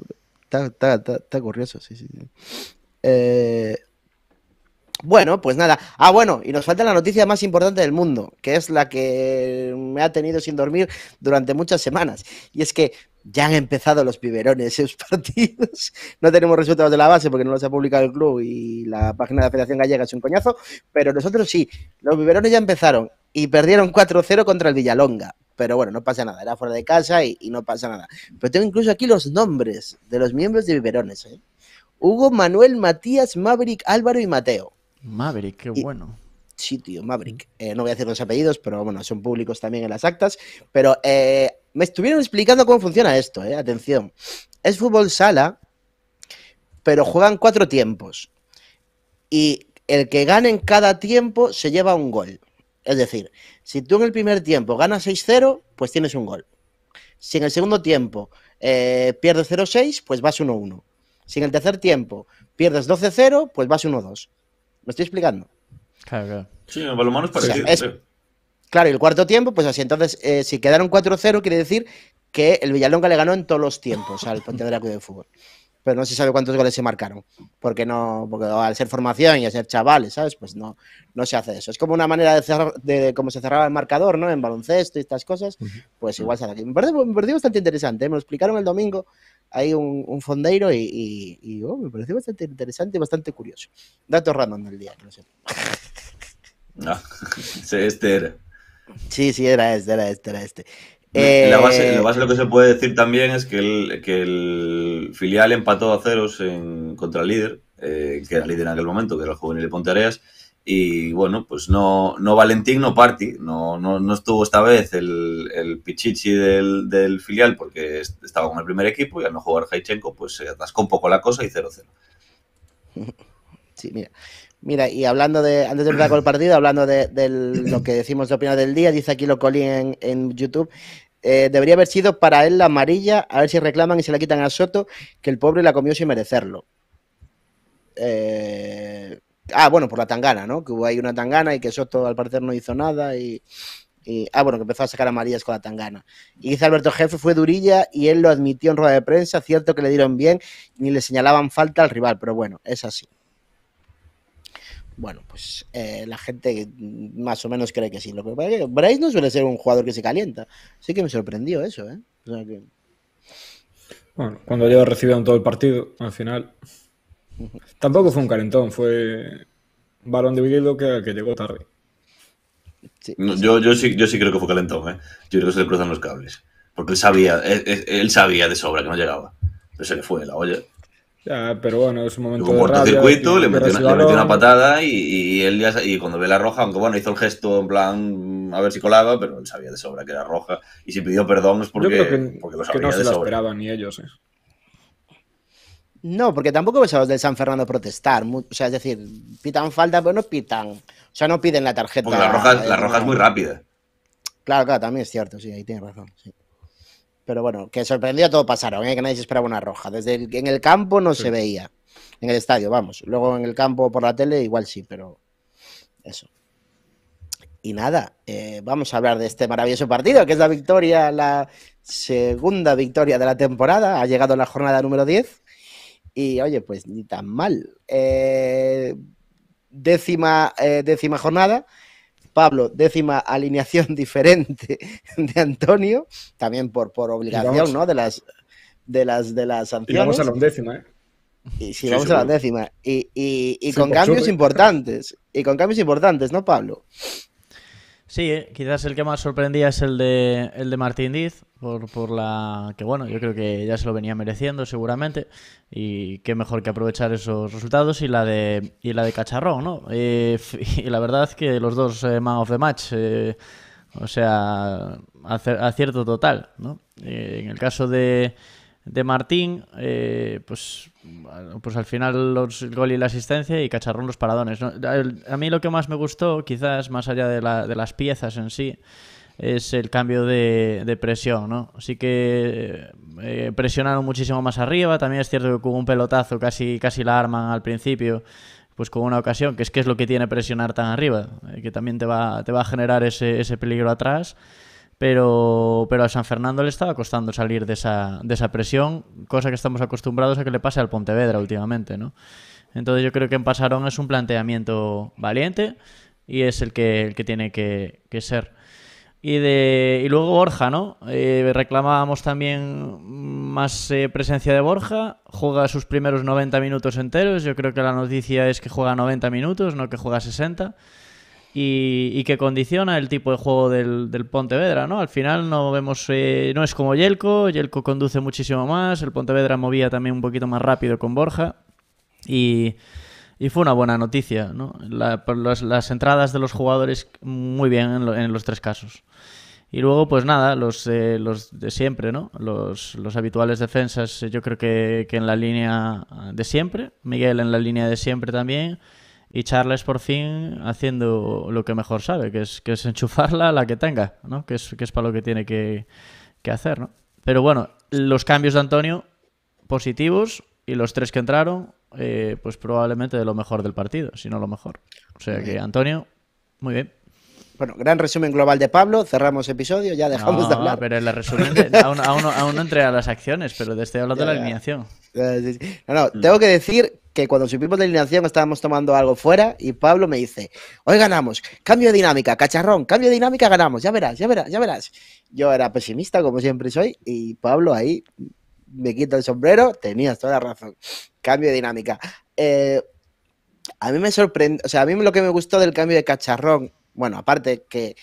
Está, curioso, sí, sí. Eh, bueno, pues nada. Ah, bueno, y nos falta la noticia más importante del mundo, que es la que me ha tenido sin dormir durante muchas semanas. Y es que ya han empezado los piberones esos [LAUGHS] partidos. No tenemos resultados de la base porque no los ha publicado el club y la página de la Federación Gallega es un coñazo, pero nosotros sí, los biberones ya empezaron y perdieron 4-0 contra el Villalonga. Pero bueno, no pasa nada, era fuera de casa y, no pasa nada. Pero tengo incluso aquí los nombres de los miembros de Biberones. ¿eh? Hugo, Manuel, Matías, Maverick, Álvaro y Mateo. Maverick, qué bueno. Sí, tío, Maverick. Eh, no voy a decir los apellidos, pero bueno, son públicos también en las actas. Pero eh, me estuvieron explicando cómo funciona esto, eh, atención. Es fútbol sala, pero juegan cuatro tiempos. Y el que gane en cada tiempo se lleva un gol. Es decir, si tú en el primer tiempo ganas 6-0, pues tienes un gol. Si en el segundo tiempo eh, pierdes 0-6, pues vas 1-1. Si en el tercer tiempo pierdes 12-0, pues vas 1-2. ¿Me estoy explicando? Claro, claro. Sí, balonmano es parecido. Claro, y el cuarto tiempo, pues así. Entonces, eh, si quedaron 4-0, quiere decir que el Villalonga le ganó en todos los tiempos al Pontevedra Club de Fútbol. Pero no se sabe cuántos goles se marcaron. Porque no, porque al ser formación y al ser chavales, ¿sabes? Pues no, no se hace eso. Es como una manera de cerrar, de, cómo se cerraba el marcador, ¿no? En baloncesto y estas cosas. Pues igual se hace aquí. Me parece bastante interesante. ¿eh? Me lo explicaron el domingo hay un, fondeiro y, oh, me pareció bastante interesante y bastante curioso. Datos random del día, [LAUGHS] no sé. [LAUGHS] No, este era. Sí, sí, era este, era este, era este. Eh, la, base, lo que se puede decir también es que el, filial empató a ceros en, contra el líder, eh, que era líder en aquel momento, que era el juvenil de Ponteareas. Y bueno, pues no, no Valentín, no Party, no, no, estuvo esta vez el, pichichi del, filial porque estaba con el primer equipo y al no jugar Jaichenko, pues se atascó un poco la cosa y 0-0. [LAUGHS] Sí, mira. Mira, y hablando de, antes de empezar con el partido, hablando de, lo que decimos de opinión del día, dice aquí lo Colín en, en YouTube, eh, debería haber sido para él la amarilla, a ver si reclaman y se la quitan a Soto, que el pobre la comió sin merecerlo. Eh, ah, bueno, por la tangana, ¿no? Que hubo ahí una tangana y que Soto al parecer no hizo nada y, y ah, bueno, que empezó a sacar amarillas con la tangana. Y dice Alberto Jefe, fue durilla y él lo admitió en rueda de prensa, cierto que le dieron bien, ni le señalaban falta al rival, pero bueno, es así. Bueno, pues eh, la gente más o menos cree que sí. Lo que no suele ser un jugador que se calienta. Sí que me sorprendió eso, ¿eh? Bueno, cuando lleva recibido todo el partido, al final. Tampoco fue un calentón, fue Barón de dividido que, llegó tarde. yo, yo, sí, creo que fue calentón, ¿eh? Yo creo que se le cruzan los cables. Porque sabía, él sabía de sobra que no llegaba. Pero se le fue la olla. Ya, pero bueno, es un momento. de un cortocircuito, le, metió una, patada y, él ya, y cuando ve la roja, aunque bueno, hizo el gesto en plan mm, a ver si colaba, pero él sabía de sobra que era roja. Y si pidió perdón es porque, porque no se lo esperaban ni ellos. ¿eh? No, porque tampoco ves a los del San Fernando protestar. O sea, es decir, pitan falta, pero no pitan. O sea, no piden la tarjeta. Porque la roja, la eh, roja es muy rápida. Claro, claro, también es cierto, sí, ahí tienes razón. Sí pero bueno, que sorprendió todo pasaron, ¿eh? que nadie se esperaba una roja. Desde en el campo no se veía, en el estadio, vamos. Luego en el campo por la tele igual sí, pero eso. Y nada, eh, vamos a hablar de este maravilloso partido, que es la victoria, la segunda victoria de la temporada. Ha llegado la jornada número 10. Y oye, pues ni tan mal. Eh, décima, décima jornada. Pablo, décima alineación [LAUGHS] diferente de Antonio, también por, por obligación, ¿no? De las, de las, de las sanciones. Y vamos a la undécima, ¿eh? si vamos a la décima. Y, con cambios importantes. Y con cambios importantes, ¿no, Pablo? Sí, eh, quizás el que más sorprendía es el de, el de Martín Diz, por, por, la que, bueno, yo creo que ya se lo venía mereciendo seguramente, y qué mejor que aprovechar esos resultados, y la de, y la de Cacharrón, ¿no? Eh, [LAUGHS] y la verdad que los dos eh, Man of the Match, o sea, acierto total, ¿no? en el caso de de Martín, eh, pues, pues al final los gol y la asistencia y Cacharrón los paradones. A mí lo que más me gustó, quizás más allá de, las piezas en sí, es el cambio de, presión, ¿no? Así que eh, presionaron muchísimo más arriba, también es cierto que con un pelotazo casi, casi la arman al principio, pues con una ocasión, que es que es lo que tiene presionar tan arriba, eh, que también te va, te va a generar ese peligro atrás pero, a San Fernando le estaba costando salir de esa, de esa presión, cosa que estamos acostumbrados a que le pase al Pontevedra últimamente, ¿no? Entonces yo creo que en Pasarón es un planteamiento valiente y es el que, el tiene que, ser. Y, de, luego Borja, ¿no? Eh, reclamábamos también más eh, presencia de Borja, juega sus primeros 90 minutos enteros, yo creo que la noticia es que juega 90 minutos, no que juega 60 y, que condiciona el tipo de juego del, Pontevedra, ¿no? Al final no vemos, eh, no es como Yelko, Yelko conduce muchísimo más, el Pontevedra movía también un poquito más rápido con Borja y, fue una buena noticia, ¿no? las, entradas de los jugadores muy bien en, los tres casos. Y luego, pues nada, los, eh, de siempre, ¿no? Los, habituales defensas, eh, yo creo que, que en la línea de siempre, Miguel en la línea de siempre también y Charles por fin haciendo lo que mejor sabe, que es, que es enchufarla a la que tenga, ¿no? que, es, que es para lo que tiene que, que hacer. ¿no? Pero bueno, los cambios de Antonio positivos y los tres que entraron, eh, pues probablemente de lo mejor del partido, si no lo mejor. O sea que Antonio, muy bien. Bueno, gran resumen global de Pablo, cerramos episodio, ya dejamos de hablar. Pero el [LAUGHS] resumen, a aún, no a las acciones, pero te estoy hablando de la alineación. No, no, tengo que decir que cuando subimos de alineación estábamos tomando algo fuera y Pablo me dice, hoy ganamos, cambio de dinámica, cacharrón, cambio de dinámica, ganamos, ya verás, ya verás, ya verás. Yo era pesimista, como siempre soy, y Pablo ahí me quita el sombrero, tenías toda la razón, cambio de dinámica. Eh, a mí me sorprende, o sea, a mí lo que me gustó del cambio de cacharrón bueno, aparte que,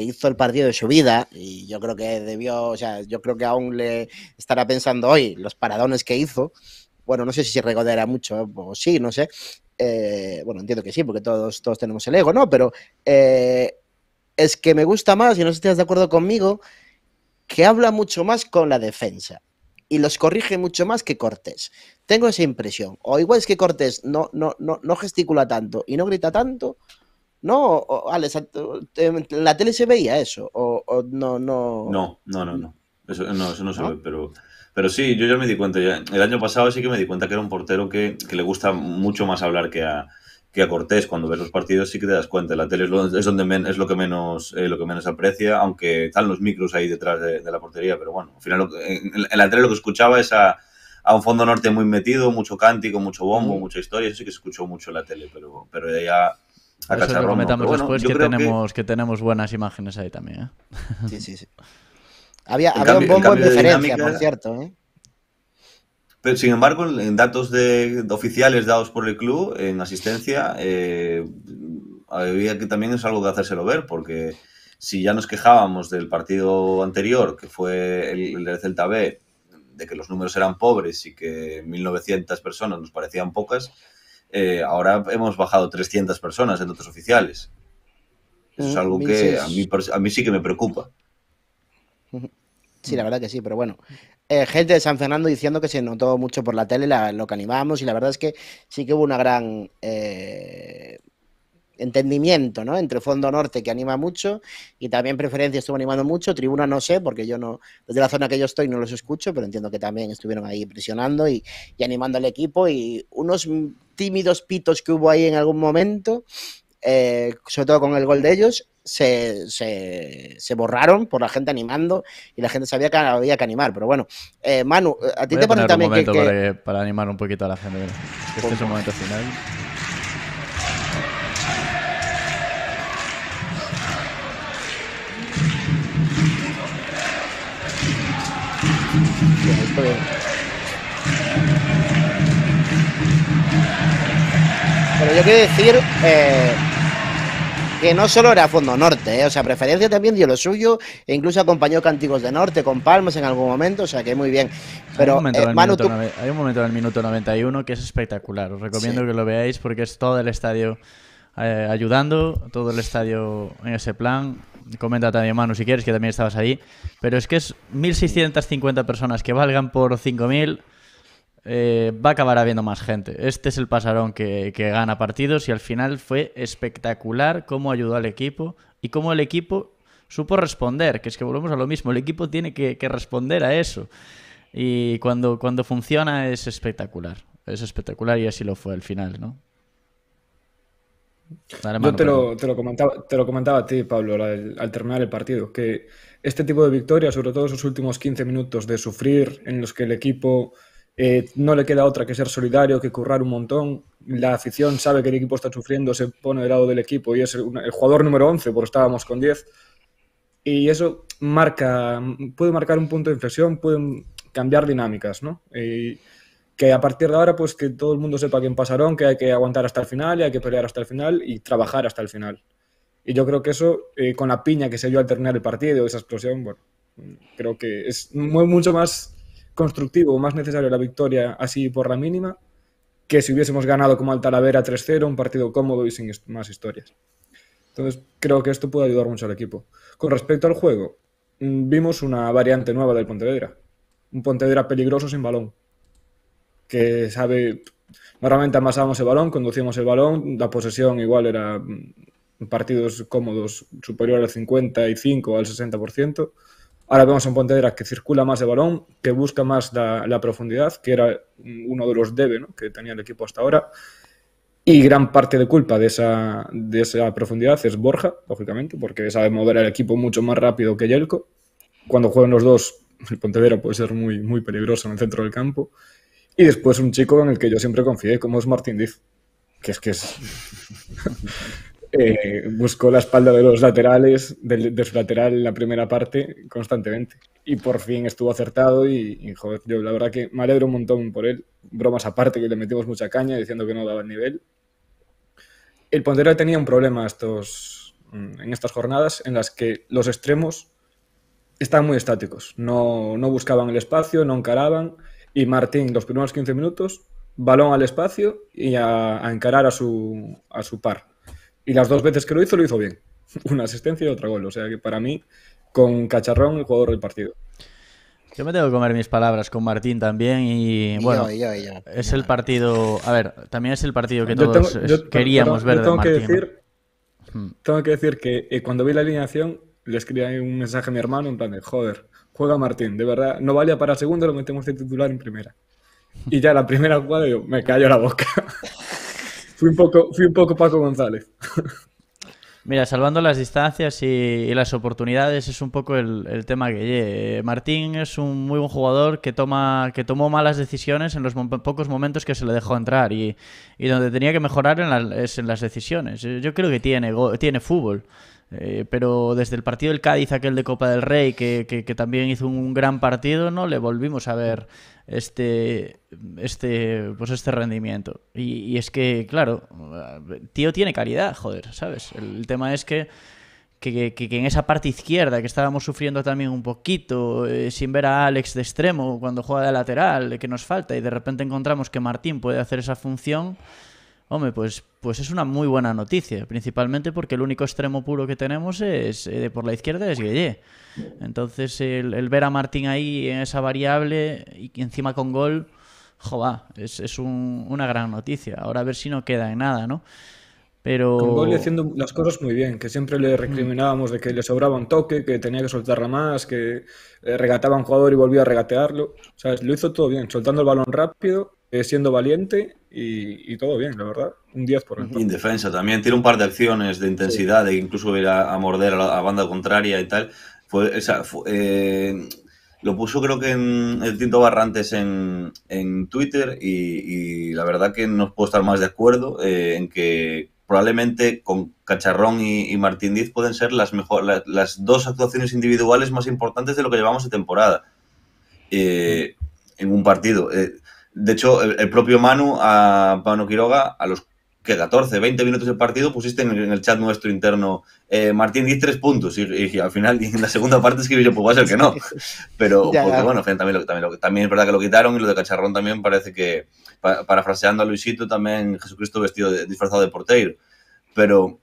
hizo el partido de su vida y yo creo que debió, o sea, yo creo que aún le estará pensando hoy los paradones que hizo. Bueno, no sé si se regodera mucho, eh, o sí, no sé. Eh, bueno, entiendo que sí, porque todos, todos tenemos el ego, ¿no? Pero eh, es que me gusta más, y no sé si estás de acuerdo conmigo, que habla mucho más con la defensa y los corrige mucho más que Cortés. Tengo esa impresión. O igual es que Cortés no, no, no, no gesticula tanto y no grita tanto, no, Alex, en la tele se veía eso, o, no, no. No, no, no, no. Eso no, se ve, pero, pero sí, yo ya me di cuenta. El año pasado sí que me di cuenta que era un portero que, le gusta mucho más hablar que a, que a Cortés. Cuando ves los partidos sí que te das cuenta. La tele es, donde es lo que menos eh, lo que menos aprecia, aunque están los micros ahí detrás de, la portería. Pero bueno, al final lo, en, la tele lo que escuchaba es a, un fondo norte muy metido, mucho cántico, mucho bombo, mm. mucha historia. Eso sí que se escuchó mucho en la tele, pero, pero ya a Eso lo después, que tenemos, que... tenemos buenas imágenes ahí también. ¿eh? Sí, sí, sí. Había, un bombo en diferencia, por cierto. ¿eh? Pero, sin embargo, en datos de, oficiales dados por el club, en asistencia, eh, había que también es algo de hacérselo ver, porque si ya nos quejábamos del partido anterior, que fue el, el del Celta B, de que los números eran pobres y que 1.900 personas nos parecían pocas, eh, ahora hemos bajado 300 personas en otros oficiales. Eso es mm, algo que a mí, a mí sí que me preocupa. Sí, la verdad que sí, pero bueno. Eh, gente de San Fernando diciendo que se notó mucho por la tele lo que animamos y la verdad es que sí que hubo una gran eh, entendimiento, ¿no? Entre Fondo Norte, que anima mucho, y también Preferencia estuvo animando mucho, Tribuna no sé, porque yo no, desde pues la zona que yo estoy no los escucho, pero entiendo que también estuvieron ahí presionando y, animando al equipo y unos tímidos pitos que hubo ahí en algún momento, eh, sobre todo con el gol de ellos, se, borraron por la gente animando y la gente sabía que había que animar. Pero bueno, eh, Manu, a ti te parece también un que, Para, animar un poquito a la gente. Este es un momento final. Pero yo quiero decir eh, que no solo era Fondo Norte, eh, o sea, Preferencia también dio lo suyo, e incluso acompañó Cánticos de Norte con Palmas en algún momento, o sea que muy bien. Pero, eh, hay, un momento, en el minuto 91 que es espectacular, os recomiendo que lo veáis porque es todo el estadio ayudando, todo el estadio en ese plan, comenta también Manu si quieres, que también estabas ahí. Pero es que es 1.650 personas que valgan por 5.000 eh, va a acabar habiendo más gente. Este es el pasarón que, gana partidos y al final fue espectacular cómo ayudó al equipo y cómo el equipo supo responder, que es que volvemos a lo mismo, el equipo tiene que, responder a eso. Y cuando, funciona es espectacular, es espectacular y así lo fue al final, ¿no? Yo te lo, te comentaba, a ti, Pablo, al, al, terminar el partido, que este tipo de victorias, sobre todo esos últimos 15 minutos de sufrir en los que el equipo eh, no le queda otra que ser solidario, que currar un montón. La afición sabe que el equipo está sufriendo, se pone del lado del equipo y es el, jugador número 11, porque estábamos con 10. Y eso marca, puede marcar un punto de inflexión, pueden cambiar dinámicas, ¿no? Y que a partir de ahora, pues que todo el mundo sepa quién pasaron, que hay que aguantar hasta el final y hay que pelear hasta el final y trabajar hasta el final. Y yo creo que eso, eh, con la piña que se dio al terminar el partido, esa explosión, bueno, creo que es mucho más constructivo más necesario la victoria así por la mínima que si hubiésemos ganado como al Talavera 3-0, un partido cómodo y sin más historias. Entonces, creo que esto puede ayudar mucho al equipo. Con respecto al juego, mm, vimos una variante nueva del Pontevedra. Un Pontevedra peligroso sin balón. Que sabe. Normalmente amasábamos el balón, conducíamos el balón, la posesión igual era mm, partidos cómodos superior al 55 o al 60%. Ahora vemos un Pontevedra que circula más de balón, que busca más la, profundidad, que era uno de los debe que tenía el equipo hasta ahora. Y gran parte de culpa de esa, profundidad es Borja, lógicamente, porque sabe mover al equipo mucho más rápido que Yelko. Cuando juegan los dos, el Pontevedra puede ser muy, muy peligroso en el centro del campo. Y después un chico en el que yo siempre confié, como es Martín Diz, que es que es... [LAUGHS] Eh, buscó la espalda de los laterales, de, su lateral en la primera parte, constantemente. Y por fin estuvo acertado y, yo la verdad que me alegro un montón por él. Bromas aparte, que le metimos mucha caña diciendo que no daba el nivel. El Pontevedra tenía un problema estos, mm, en estas jornadas en las que los extremos estaban muy estáticos. No, no buscaban el espacio, no encaraban. Y Martín, los primeros 15 minutos, balón al espacio y a, a encarar a su, a su par y las dos veces que lo hizo, lo hizo bien. [LAUGHS] Una asistencia y otra gol. O sea que para mí, con Cacharrón, el jugador del partido. Yo me tengo que comer mis palabras con Martín también y, bueno, es el partido, a ver, también es el partido que todos queríamos ver tengo de Martín. Que decir, hmm. tengo que decir que eh, cuando vi la alineación le escribí un mensaje a mi hermano en plan de, joder, juega Martín, de verdad, no valía para segundo, lo metemos de titular en primera. Y ya la primera jugada yo, me callo la boca. [LAUGHS] Fui un poco, fui un poco Paco González. [LAUGHS] Mira, salvando las distancias y, las oportunidades es un poco el, tema que eh, Martín es un muy buen jugador que toma que tomó malas decisiones en los pocos momentos que se le dejó entrar y, donde tenía que mejorar en es en las decisiones. Eh, yo creo que tiene, tiene fútbol. Eh, pero desde el partido del Cádiz, aquel de Copa del Rey, que, que también hizo un gran partido, no le volvimos a ver este, este, pues este rendimiento. Y, es que, claro, tío tiene calidad, joder, ¿sabes? El, tema es que, que, que, en esa parte izquierda, que estábamos sufriendo también un poquito, eh, sin ver a Alex de extremo cuando juega de lateral, que nos falta, y de repente encontramos que Martín puede hacer esa función. Hombre, pues, pues es una muy buena noticia, principalmente porque el único extremo puro que tenemos es eh, por la izquierda es Guille. Entonces el, ver a Martín ahí en esa variable y encima con gol, joa, es, una gran noticia. Ahora a ver si no queda en nada, ¿no? Pero... Con y haciendo las cosas muy bien, que siempre le mm. recriminábamos de que le sobraba un toque, que tenía que soltarla más, que eh, regataba un jugador y volvía a regatearlo. O lo hizo todo bien, soltando el balón rápido eh, siendo valiente y, todo bien, la verdad. Un 10 por el Indefensa también, tiene un par de acciones de intensidad, e incluso ir a, morder a la banda contraria y tal. Eh, lo puso creo que en el Tinto Barrantes en, Twitter y, la verdad que no puedo estar más de acuerdo eh, en que probablemente con Cacharrón y, y Martín pueden ser las, mejor, las dos actuaciones individuales más importantes de lo que llevamos de temporada en un partido de hecho, el, propio Manu, a Manu Quiroga, a los que 14, 20 minutos del partido pusiste en, el chat nuestro interno, eh, Martín, 10 tres puntos. Y, al final, [LAUGHS] en la segunda parte escribí yo, pues va a ser que no. Pero [LAUGHS] bueno, también, lo, también, también es verdad que lo quitaron y lo de Cacharrón también parece que, parafraseando a Luisito, también Jesucristo vestido disfrazado de portero. Pero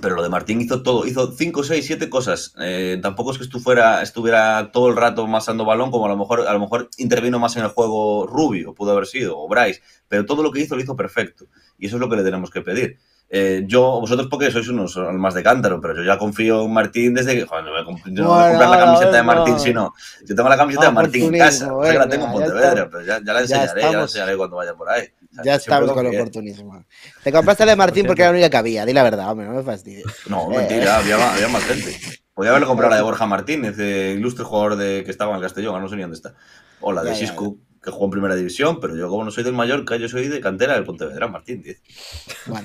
pero lo de Martín hizo todo, hizo 5, 6, 7 cosas. Eh, tampoco es que fuera, estuviera todo el rato masando balón, como a lo mejor, a lo mejor intervino más en el juego Rubio, pudo haber sido, o Bryce, pero todo lo que hizo lo hizo perfecto. Y eso es lo que le tenemos que pedir. Eh, yo, vosotros porque sois unos más de cántaro, pero yo ya confío en Martín desde que. Joder, no me, yo no voy a comprar la camiseta de Martín, no. sino. Yo tengo la camiseta de Martín en casa. ya la tengo en Pontevedra, pero ya, la enseñaré, ya, la enseñaré cuando vaya por ahí. ya estamos con el oportunismo. Te compraste la de Martín porque era la única que había, di la verdad, hombre, no me fastidies. No, eh. mentira, había, había más gente. Podía haberlo comprado la de [LAUGHS] Borja Martín Ese eh, ilustre jugador de, que estaba en el Castellón, no sé ni dónde está. O la de Siscu que jugó en primera división, pero yo como no soy del Mallorca, yo soy de cantera del Pontevedra, Martín 10.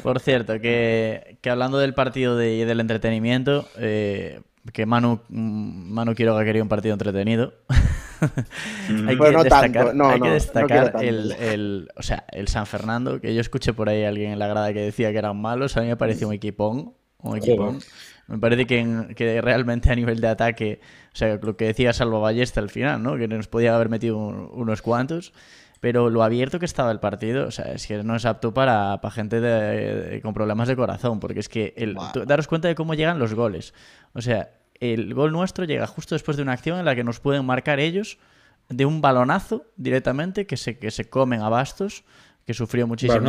Por cierto, que, hablando del partido y del entretenimiento, eh, que Manu, Manu Quiroga quería un partido entretenido. [LAUGHS] hay que destacar, el, o sea, el San Fernando, que yo escuché por ahí a alguien en la grada que decía que eran malos, a mí me pareció un equipón pues, me parece que, realmente a nivel de ataque, o sea, lo que decía Salvo Ballesta al final, ¿no? Que nos podía haber metido unos cuantos, pero lo abierto que estaba el partido, o sea, es que no es apto para, gente con problemas de corazón, porque es que el, daros cuenta de cómo llegan los goles. O sea, el gol nuestro llega justo después de una acción en la que nos pueden marcar ellos de un balonazo directamente que se, que se comen a bastos, que sufrió muchísimo.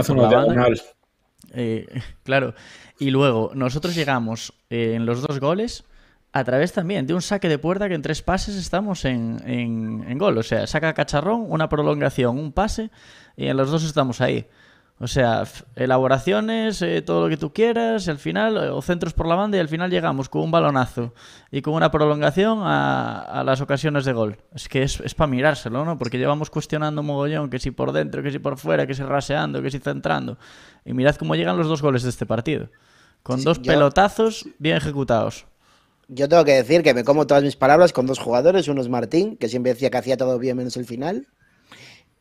Eh, claro. Y luego, nosotros llegamos eh, en los dos goles a través también de un saque de puerta que en tres pases estamos en, en, en gol. O sea, saca cacharrón, una prolongación, un pase y en los dos estamos ahí. O sea, elaboraciones, eh, todo lo que tú quieras, al final, eh, o centros por la banda, y al final llegamos con un balonazo y con una prolongación a, las ocasiones de gol. Es que es, para mirárselo, ¿no? Porque llevamos cuestionando mogollón, que si por dentro, que si por fuera, que si raseando, que si centrando. Y mirad cómo llegan los dos goles de este partido. Con dos pelotazos bien ejecutados. Yo tengo que decir que me como todas mis palabras con dos jugadores. Uno es Martín, que siempre decía que hacía todo bien menos el final.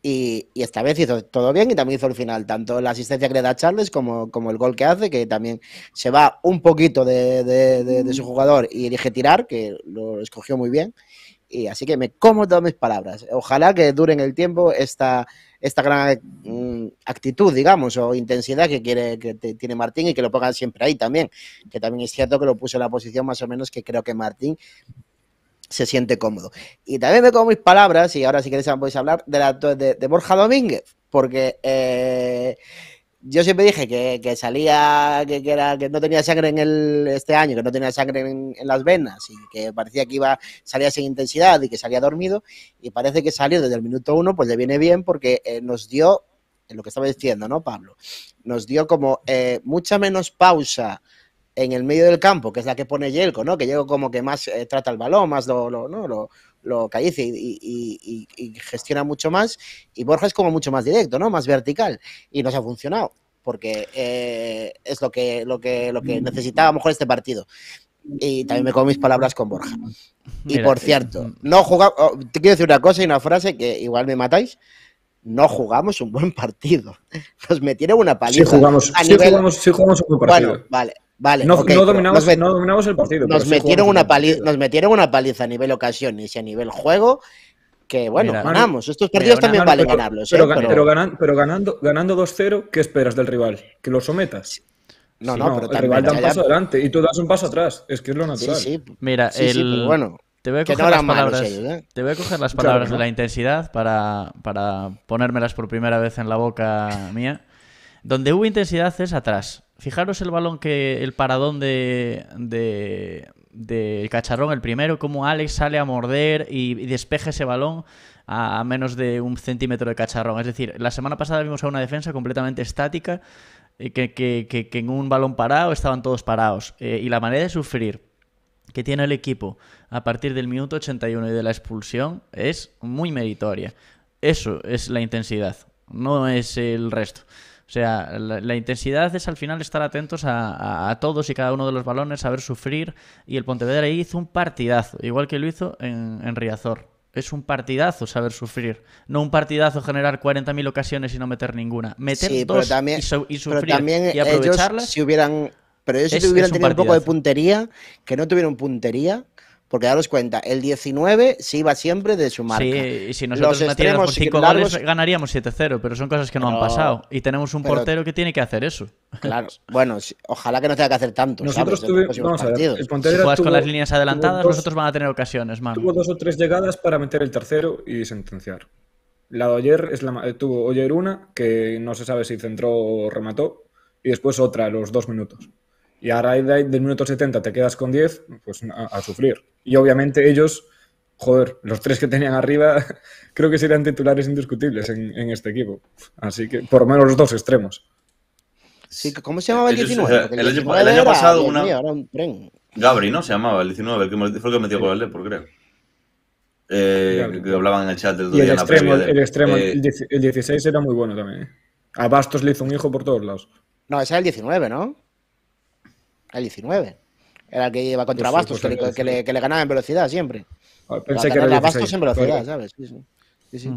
Y, esta vez hizo todo bien y también hizo el final, tanto la asistencia que le da Charles como, como el gol que hace, que también se va un poquito de, su mm. jugador y elige tirar, que lo escogió muy bien. Y así que me como todas mis palabras. Ojalá que duren el tiempo esta, esta gran mm, actitud, digamos, o intensidad que, quiere, que tiene Martín y que lo pongan siempre ahí también. Que también es cierto que lo puso en la posición más o menos que creo que Martín se siente cómodo. Y también me como mis palabras, y ahora si queréis podéis hablar, de, de, Borja Domínguez, porque eh, yo siempre dije que, salía, que, era, que no tenía sangre en el, este año, que no tenía sangre en, las venas, y que parecía que iba, salía sin intensidad y que salía dormido, y parece que salió desde el minuto uno, pues le viene bien porque eh, nos dio, en lo que estaba diciendo, ¿no, Pablo? Nos dio como eh, mucha menos pausa en el medio del campo, que es la que pone Yelko, ¿no? Que Yelko como que más eh, trata el balón, más lo, lo, y, gestiona mucho más. Y Borja es como mucho más directo, ¿no? Más vertical. Y nos ha funcionado, porque eh, es lo que, lo, que, lo que necesitaba a mejor este partido. Y también me como mis palabras con Borja. Y por eh, cierto, mm. no jugamos. Oh, te quiero decir una cosa y una frase que igual me matáis no jugamos un buen partido. [LAUGHS] Nos metieron una paliza. Sí jugamos, jugamos un buen partido. Bueno, vale. Vale, no, dominamos, no, dominamos, el partido. Nos metieron, una paliza, nos metieron una paliza a nivel ocasiones y a nivel juego que, bueno, ganamos. Estos partidos también vale ganarlos. Pero, ¿eh? pero, ganando, ganando 2-0, ¿qué esperas del rival? ¿Que lo sometas? No, no, pero el rival da un paso adelante y tú das un paso atrás. Es que es lo natural. Mira, bueno. ¿eh? Te voy, a coger las palabras, te voy a coger las palabras de la intensidad para, para ponérmelas por primera vez en la boca mía. Donde hubo intensidad es atrás. Fijaros el balón que. el paradón de. cacharrón, el primero, como Alex sale a morder y, despeja ese balón a, menos de un centímetro de cacharrón. Es decir, la semana pasada vimos a una defensa completamente estática, eh, que, en un balón parado estaban todos parados. Eh, y la manera de sufrir que tiene el equipo a partir del minuto 81 y de la expulsión es muy meritoria. Eso es la intensidad, no es el resto. O sea, la, intensidad es al final estar atentos a, a, todos y cada uno de los balones, saber sufrir. Y el Pontevedra hizo un partidazo, igual que lo hizo en, en Riazor. Es un partidazo saber sufrir. No un partidazo generar 40.000 ocasiones y no meter ninguna. Meter dos también, y, y, sufrir pero también y aprovecharlas. si hubieran, pero ellos si hubieran tenido un, poco de puntería, que no tuvieron puntería, porque daros cuenta, el 19 se iba siempre de su marca. Sí, y si nosotros metiéramos cinco goles ganaríamos 7-0, pero son cosas que no han pasado. Y tenemos un portero que tiene que hacer eso. Claro, bueno, ojalá que no tenga que hacer tanto. Nosotros tuvimos. con las líneas adelantadas, dos, nosotros van a tener ocasiones, Tuvo dos o tres llegadas para meter el tercero y sentenciar. La de ayer es la, eh, tuvo ayer una, que no se sabe si centró o remató, y después otra, los dos minutos y a raíz de, del minuto 70 te quedas con 10, pues a, sufrir. Y obviamente ellos, joder, los tres que tenían arriba, [LAUGHS] creo que serían titulares indiscutibles en, este equipo. Así que por lo menos los dos extremos. Sí, ¿Cómo se llamaba el 19? Eh, el, año, pasado una... Gabri, ¿no? Se llamaba el 19, el que fue el que metió con el por creo. Eh, que hablaban en el chat del y el extremo, el, extremo eh, el, 16 era muy bueno también. Eh. A Bastos le hizo un hijo por todos lados. No, ese era el 19, ¿no? El 19. Era el que iba contra Bastos, pues que, le, que, le, ganaba en velocidad siempre. Ah, pensé que era Bastos en velocidad, pues, ¿sabes? Sí, sí.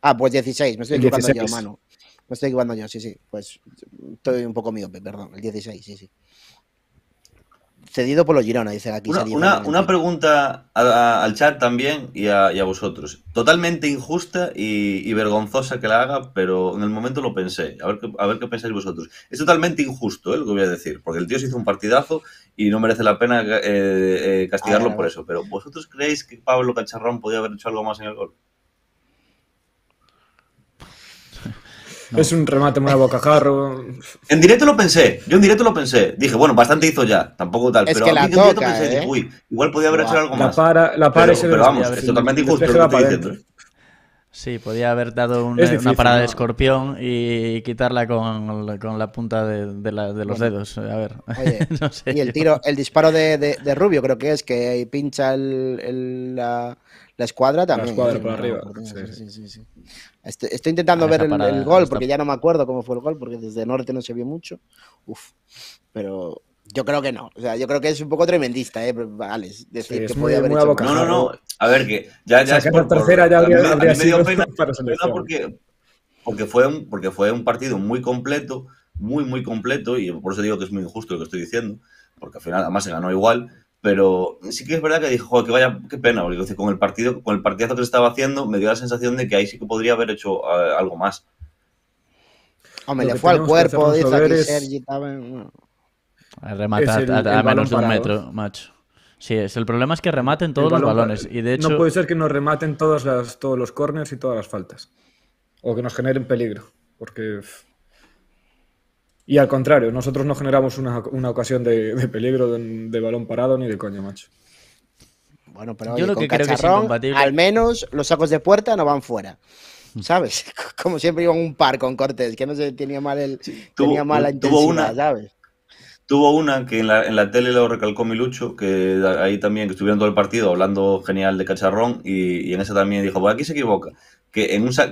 Ah, pues 16, me estoy equivocando yo, mano. Me estoy equivocando yo, sí, sí. Pues estoy un poco miope, perdón. El 16, sí, sí cedido por los Girona, dice aquí. Una, una, pregunta al chat también y a, vosotros. Totalmente injusta y, vergonzosa que la haga, pero en el momento lo pensé. A ver, a ver qué pensáis vosotros. Es totalmente injusto eh, lo que voy a decir, porque el tío se hizo un partidazo y no merece la pena eh, eh, castigarlo por eso. Pero ¿vosotros creéis que Pablo Cacharrón podía haber hecho algo más en el gol? Es un remate muy a bocajarro. En directo lo pensé, yo en directo lo pensé. Dije, bueno, bastante hizo ya, tampoco tal. Es que la en directo pensé, ¿eh? uy, igual podía haber hecho algo más. Para, la para pero, vamos, es totalmente injusto ¿eh? Sí, podía haber dado eh, una, parada de escorpión y quitarla con, la punta de, los dedos. A ver. Oye, [LAUGHS] y el tiro, el disparo de, Rubio, creo que es, que pincha la, escuadra también. La escuadra por arriba. sí. sí, sí. Estoy, intentando ah, ver el, gol, porque ya no me acuerdo cómo fue el gol, porque desde norte no se vio mucho. pero yo creo que no. O sea, yo creo que es un poco tremendista, ¿eh? Vale, decir que podía haber hecho... No, no, no. A ver, que ya, ya es por, tercera ya habría, a mí, [LAUGHS] pena, porque, porque, fue un, porque fue un partido muy completo, muy, muy completo, y por eso digo que es muy injusto lo que estoy diciendo, porque al final además se ganó igual, pero sí que es verdad que dijo, que vaya, qué pena, con el partido, con el partidazo que estaba haciendo, me dio la sensación de que ahí sí que podría haber hecho algo más. Hombre, le fue al cuerpo, dice aquí Sergi Rematar a, menos de un metro, macho. Sí, es, el problema es que rematen todos los balones. Y de hecho... No puede ser que nos rematen todas las, todos los corners y todas las faltas. O que nos generen peligro. Porque y al contrario, nosotros no generamos una, ocasión de, peligro de, balón parado ni de coño, macho. Bueno, pero yo creo que es al menos los sacos de puerta no van fuera. ¿Sabes? [LAUGHS] Como siempre iba un par con Cortés, que no se tenía mal el tenía mala tuvo una, ¿sabes? Tuvo una que en la, en la, tele lo recalcó Milucho, que ahí también que estuvieron todo el partido hablando genial de Cacharrón y, en esa también dijo, pues aquí se equivoca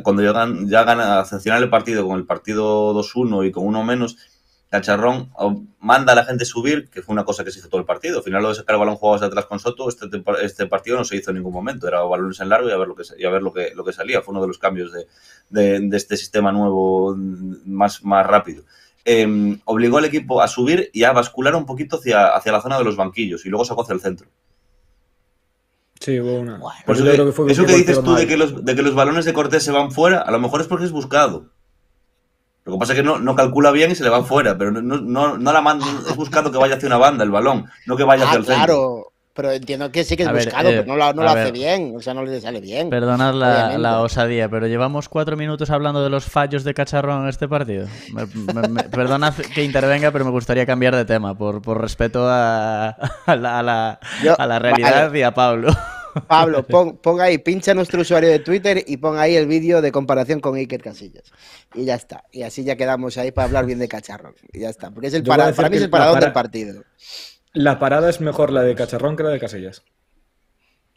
cuando ya, ganan, ya sancionar el partido con el partido 2-1 y con uno menos, Cacharrón oh, manda a la gente subir, que fue una cosa que se hizo todo el partido. Al final lo de sacar el balón jugado hacia atrás con Soto, este, este, partido no se hizo en ningún momento. Era balones en largo y a ver lo que, a ver lo que, lo que salía. Fue uno de los cambios de, este sistema nuevo mm, más, más rápido. Em, obligó al equipo a subir y a bascular un poquito hacia, hacia la zona de los banquillos y luego sacó hacia el centro eso, que, dices tú de que, los, de que los balones de Cortés se van fuera, a lo mejor es porque es buscado. Lo que pasa es que no, calcula bien y se le van fuera, pero no, la manda, es buscado que vaya hacia una banda el balón, no que vaya ah, hacia el centro pero entiendo que sí que es buscado, eh, pero no, lo, no lo hace bien, o sea, no le sale bien. Perdonad la, la, osadía, pero llevamos cuatro minutos hablando de los fallos de Cacharrón en este partido. [LAUGHS] perdonad que intervenga, pero me gustaría cambiar de tema, por, por respeto a, a, la, a la, realidad y a Pablo. Pablo, [LAUGHS] pon, pon, ahí, pincha nuestro usuario de Twitter y pon ahí el vídeo de comparación con Iker Casillas. Y ya está. Y así ya quedamos ahí para hablar bien de Cacharrón. Y ya está. Porque es el para, para mí es el del partido. La parada es mejor la de Cacharrón que la de Casillas.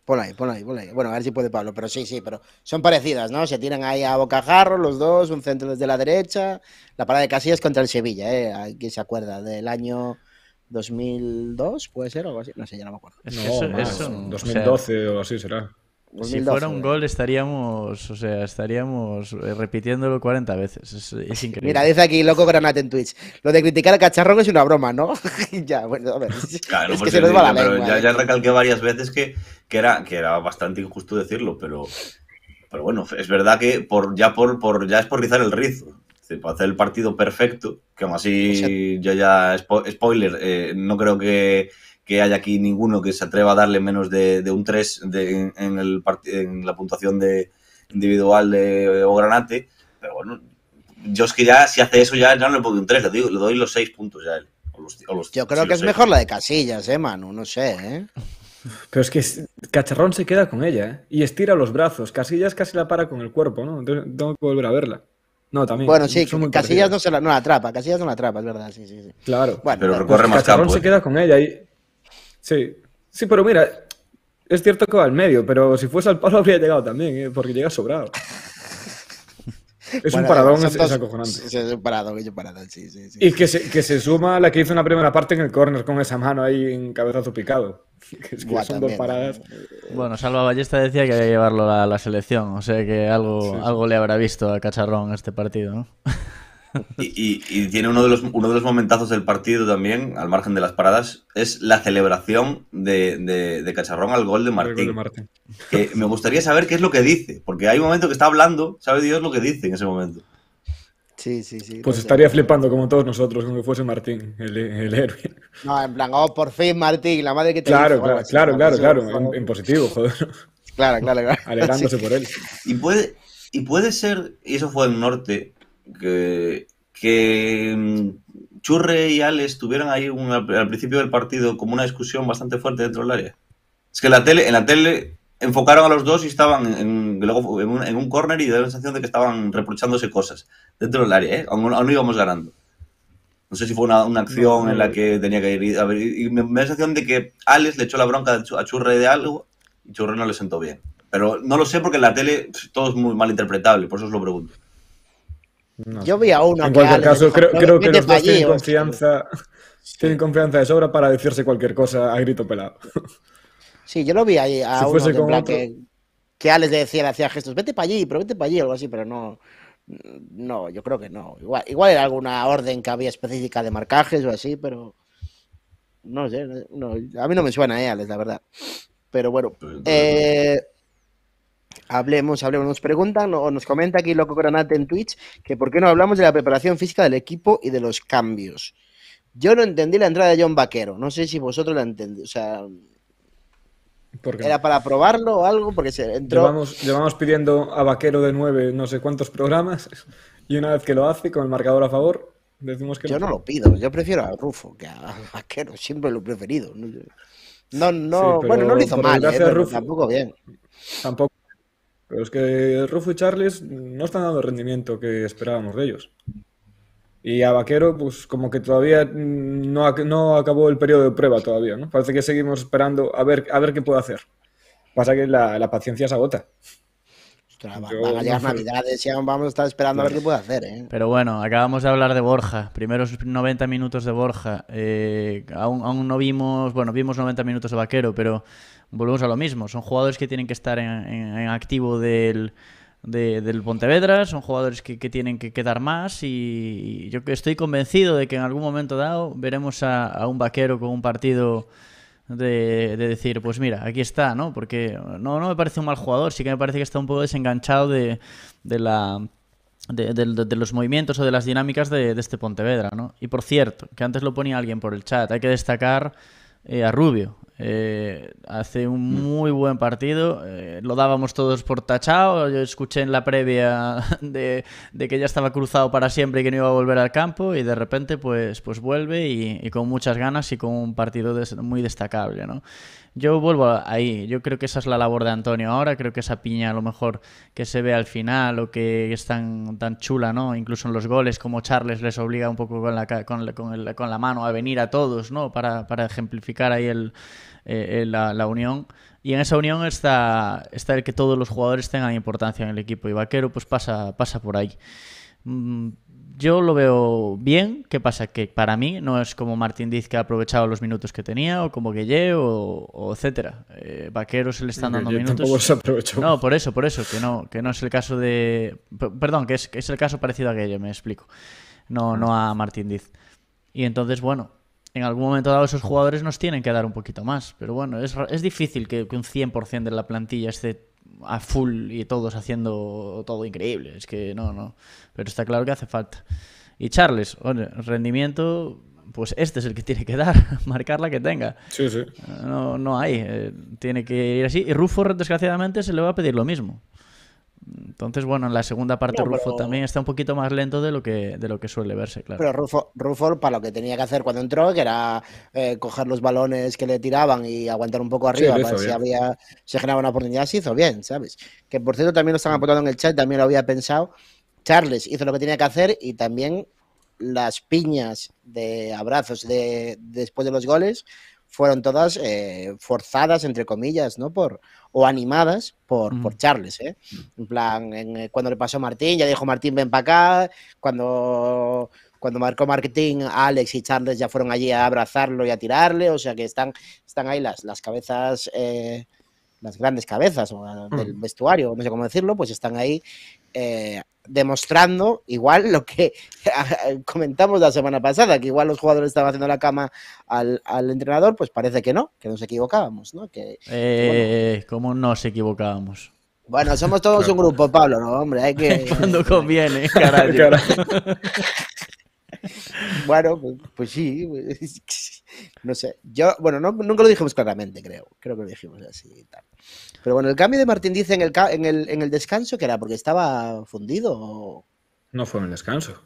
Pon ahí, pon ahí, pon ahí. Bueno, a ver si puede Pablo, pero sí, sí, pero son parecidas, ¿no? Se tiran ahí a bocajarro los dos, un centro desde la derecha. La parada de Casillas contra el Sevilla, ¿eh? alguien se acuerda, del año 2002, puede ser, o algo así. No sé, ya no me acuerdo. No, más, 2012 o, o así será. Si fuera un ¿eh? gol estaríamos, o sea, estaríamos eh, repitiéndolo 40 veces. Es, increíble. Mira, dice aquí Loco Granate en Twitch. Lo de criticar al cacharrón es una broma, ¿no? [LAUGHS] ya, bueno, a ver. es ya, recalqué varias veces que, que, era, que era bastante injusto decirlo, pero, pero bueno, es verdad que por, ya, por, por, ya es por rizar el rizo. Para hacer el partido perfecto, que aún así yo ya, spoiler, eh, no creo que que haya aquí ninguno que se atreva a darle menos de, un 3 en, en, la puntuación de individual de o Granate. Pero bueno, yo es que ya si hace eso ya, no le pongo un 3, le doy, los 6 puntos ya a él. yo creo que es mejor la de Casillas, eh, Manu, no sé, ¿eh? Pero es que Cacharrón se queda con ella, ¿eh? Y estira los brazos. Casillas casi la para con el cuerpo, ¿no? Entonces tengo que volver a verla. No, también. Bueno, sí, Casillas no, se la, atrapa, Casillas no la atrapa, es verdad, sí, sí, sí. Claro. Bueno, pero recorre más Cacharrón campo, se eh. queda con ella y Sí, sí, pero mira, es cierto que va al medio, pero si fuese al palo [LAUGHS] habría llegado también, ¿eh? porque llega sobrado. Es un paradón, es, es, Es, un paradón, es un paradón, sí, sí, Y que se, que se suma la que hizo una primera parte en el corner con esa mano ahí en cabezazo picado. [LAUGHS] son dos paradas. Bueno, Salva Ballesta decía que había que llevarlo a la, selección, o sea que algo, algo le habrá visto a Cacharrón este partido, ¿no? [LAUGHS] Y, tiene uno de, los, uno de los momentazos del partido también, al margen de las paradas, es la celebración de, Cacharrón al gol de Martín. Que me gustaría saber qué es lo que dice, porque hay un momento que está hablando, sabe Dios lo que dice en ese momento. Sí, sí, sí. Pues estaría flipando como todos nosotros, como que fuese Martín, el, héroe. No, en plan, oh, por fin Martín, la madre que te Claro, claro, claro, claro, claro, en, positivo, joder. Claro, claro, claro. Alegrándose por él. Y puede, y puede ser, y eso fue en Norte, que, mm, Churre y Alex tuvieran ahí al principio del partido como una discusión bastante fuerte dentro del área. Es que la tele, en la tele enfocaron a los dos y estaban en, luego en, un, corner y da la sensación de que estaban reprochándose cosas dentro del área, ¿eh? aún, no íbamos ganando. No sé si fue una, acción en la que tenía que ir. y me, me da la sensación de que Alex le echó la bronca a Churre de algo y Churre no le sentó bien. Pero no lo sé porque en la tele todo es muy mal interpretable, por eso os lo pregunto. Yo vi a uno. En cualquier caso, creo, creo que los dos tienen confianza, tienen confianza de sobra para decirse cualquier cosa a grito pelado. Sí, yo lo vi ahí a uno que, que, Alex decía, le hacía gestos, vete para allí, pero vete para allí, algo así, pero no. No, yo creo que no. Igual, era alguna orden que había específica de marcajes o así, pero. No sé, a mí no me suena, eh, Alex, la verdad. Pero bueno. Eh, Hablemos, hablemos. Nos preguntan o nos comenta aquí Loco Granate en Twitch que por qué no hablamos de la preparación física del equipo y de los cambios. Yo no entendí la entrada de John Vaquero. No sé si vosotros la entendéis O sea, ¿Era para probarlo o algo? Porque se entró... llevamos, pidiendo a Vaquero de nueve no sé cuántos programas y una vez que lo hace con el marcador a favor, decimos que... Yo no, lo pido, yo prefiero a Rufo que a Vaquero, siempre lo he preferido. No, no, bueno, no lo hizo mal, ¿eh? tampoco bien. Tampoco pero es que Rufo y Charles no están dando el rendimiento que esperábamos de ellos. Y a Vaquero, pues como que todavía no, no acabó el periodo de prueba todavía, ¿no? Parece que seguimos esperando a ver, a ver qué puede hacer. Pasa que la, paciencia se agota. Ostras, van a llegar navidades y aún vamos a estar esperando a ver qué puede hacer, ¿eh? Pero bueno, acabamos de hablar de Borja. Primeros 90 minutos de Borja. Eh, aún, aún no vimos... Bueno, vimos 90 minutos de Vaquero, pero volvemos a lo mismo. Son jugadores que tienen que estar en, activo del, Pontevedra, son jugadores que, tienen que quedar más y, yo estoy convencido de que en algún momento dado veremos a, un vaquero con un partido... De, de, decir, pues mira, aquí está, ¿no? Porque no, no me parece un mal jugador, sí que me parece que está un poco desenganchado de, de la... De, de, los movimientos o de las dinámicas de, este Pontevedra, ¿no? Y por cierto, que antes lo ponía alguien por el chat, hay que destacar eh, a Rubio. Eh, hace un mm. muy buen partido. Eh, lo dábamos todos por tachado. Yo escuché en la previa [LAUGHS] de, que ya estaba cruzado para siempre y que no iba a volver al campo. Y de repente, pues, pues vuelve y, con muchas ganas y con un partido muy destacable. ¿no? Yo vuelvo ahí. Yo creo que esa es la labor de Antonio ahora. Creo que esa piña, a lo mejor, que se ve al final o que es tan, tan chula, ¿no? incluso en los goles, como Charles les obliga un poco con la, con, con, el, con la mano a venir a todos ¿no? para ejemplificar ahí el eh, eh, la, unión. Y en esa unión está, está el que todos los jugadores tengan importancia en el equipo. Y Vaquero pues pasa, pasa por ahí. Mm, yo lo veo bien. Que pasa? Que para mí no es como Martín Diz que ha aprovechado los minutos que tenía, o como Guille, o, etcétera. Eh, Vaquero se le están dando minutos. No, por eso, por eso, que no, que no es el caso de. Perdón, que es, es el caso parecido a Guille, me explico. No, no ah. a Martín Diz. Y entonces, bueno, en algún momento dado esos jugadores nos tienen que dar un poquito más. Pero bueno, es, es difícil que, un 100% de la plantilla esté a full y todos haciendo todo increíble. Es que no, no. Pero está claro que hace falta. Y Charles, rendimiento, pues este es el que tiene que dar, [LAUGHS] marcar la que tenga. Sí, sí. Eh, no, no hay, eh, tiene que ir así. Y Rufo, desgraciadamente, se le va a pedir lo mismo. Entonces, bueno, en la segunda parte Rufo también está un poquito más lento de lo que, de lo que suele verse, claro. Pero Rufo, para lo que tenía que hacer cuando entró, que era eh, coger los balones que le tiraban y aguantar un poco arriba ver si había, se generaba una oportunidad, se hizo bien, ¿sabes? Que por cierto también lo están apuntando en el chat, también lo había pensado. Charles hizo lo que tenía que hacer y también las piñas de abrazos de, después de los goles fueron todas eh, forzadas, entre comillas, ¿no? Por, o animadas por, por Charles, ¿eh? En plan, eh, cuando le pasó a Martín, ya dijo Martín, ven para acá, cuando, cuando marcó Martín, Alex y Charles ya fueron allí a abrazarlo y a tirarle, o sea que están, están ahí las, las cabezas... Eh, las grandes cabezas del mm. vestuario, no sé cómo decirlo, pues están ahí eh, demostrando igual lo que [LAUGHS] comentamos la semana pasada, que igual los jugadores estaban haciendo la cama al, entrenador, pues parece que no, que nos equivocábamos, ¿no? Que, eh, nos equivocábamos? Bueno, somos todos un grupo, Pablo, ¿no? Hombre, hay que... [LAUGHS] Cuando conviene, [LAUGHS] bueno, pues, pues sí. Pues, no sé, yo, bueno, nunca lo dijimos claramente, creo. Creo que lo dijimos así y tal. Pero bueno, el cambio de Martín dice en el, en el, en el descanso que era porque estaba fundido o... No fue en el descanso.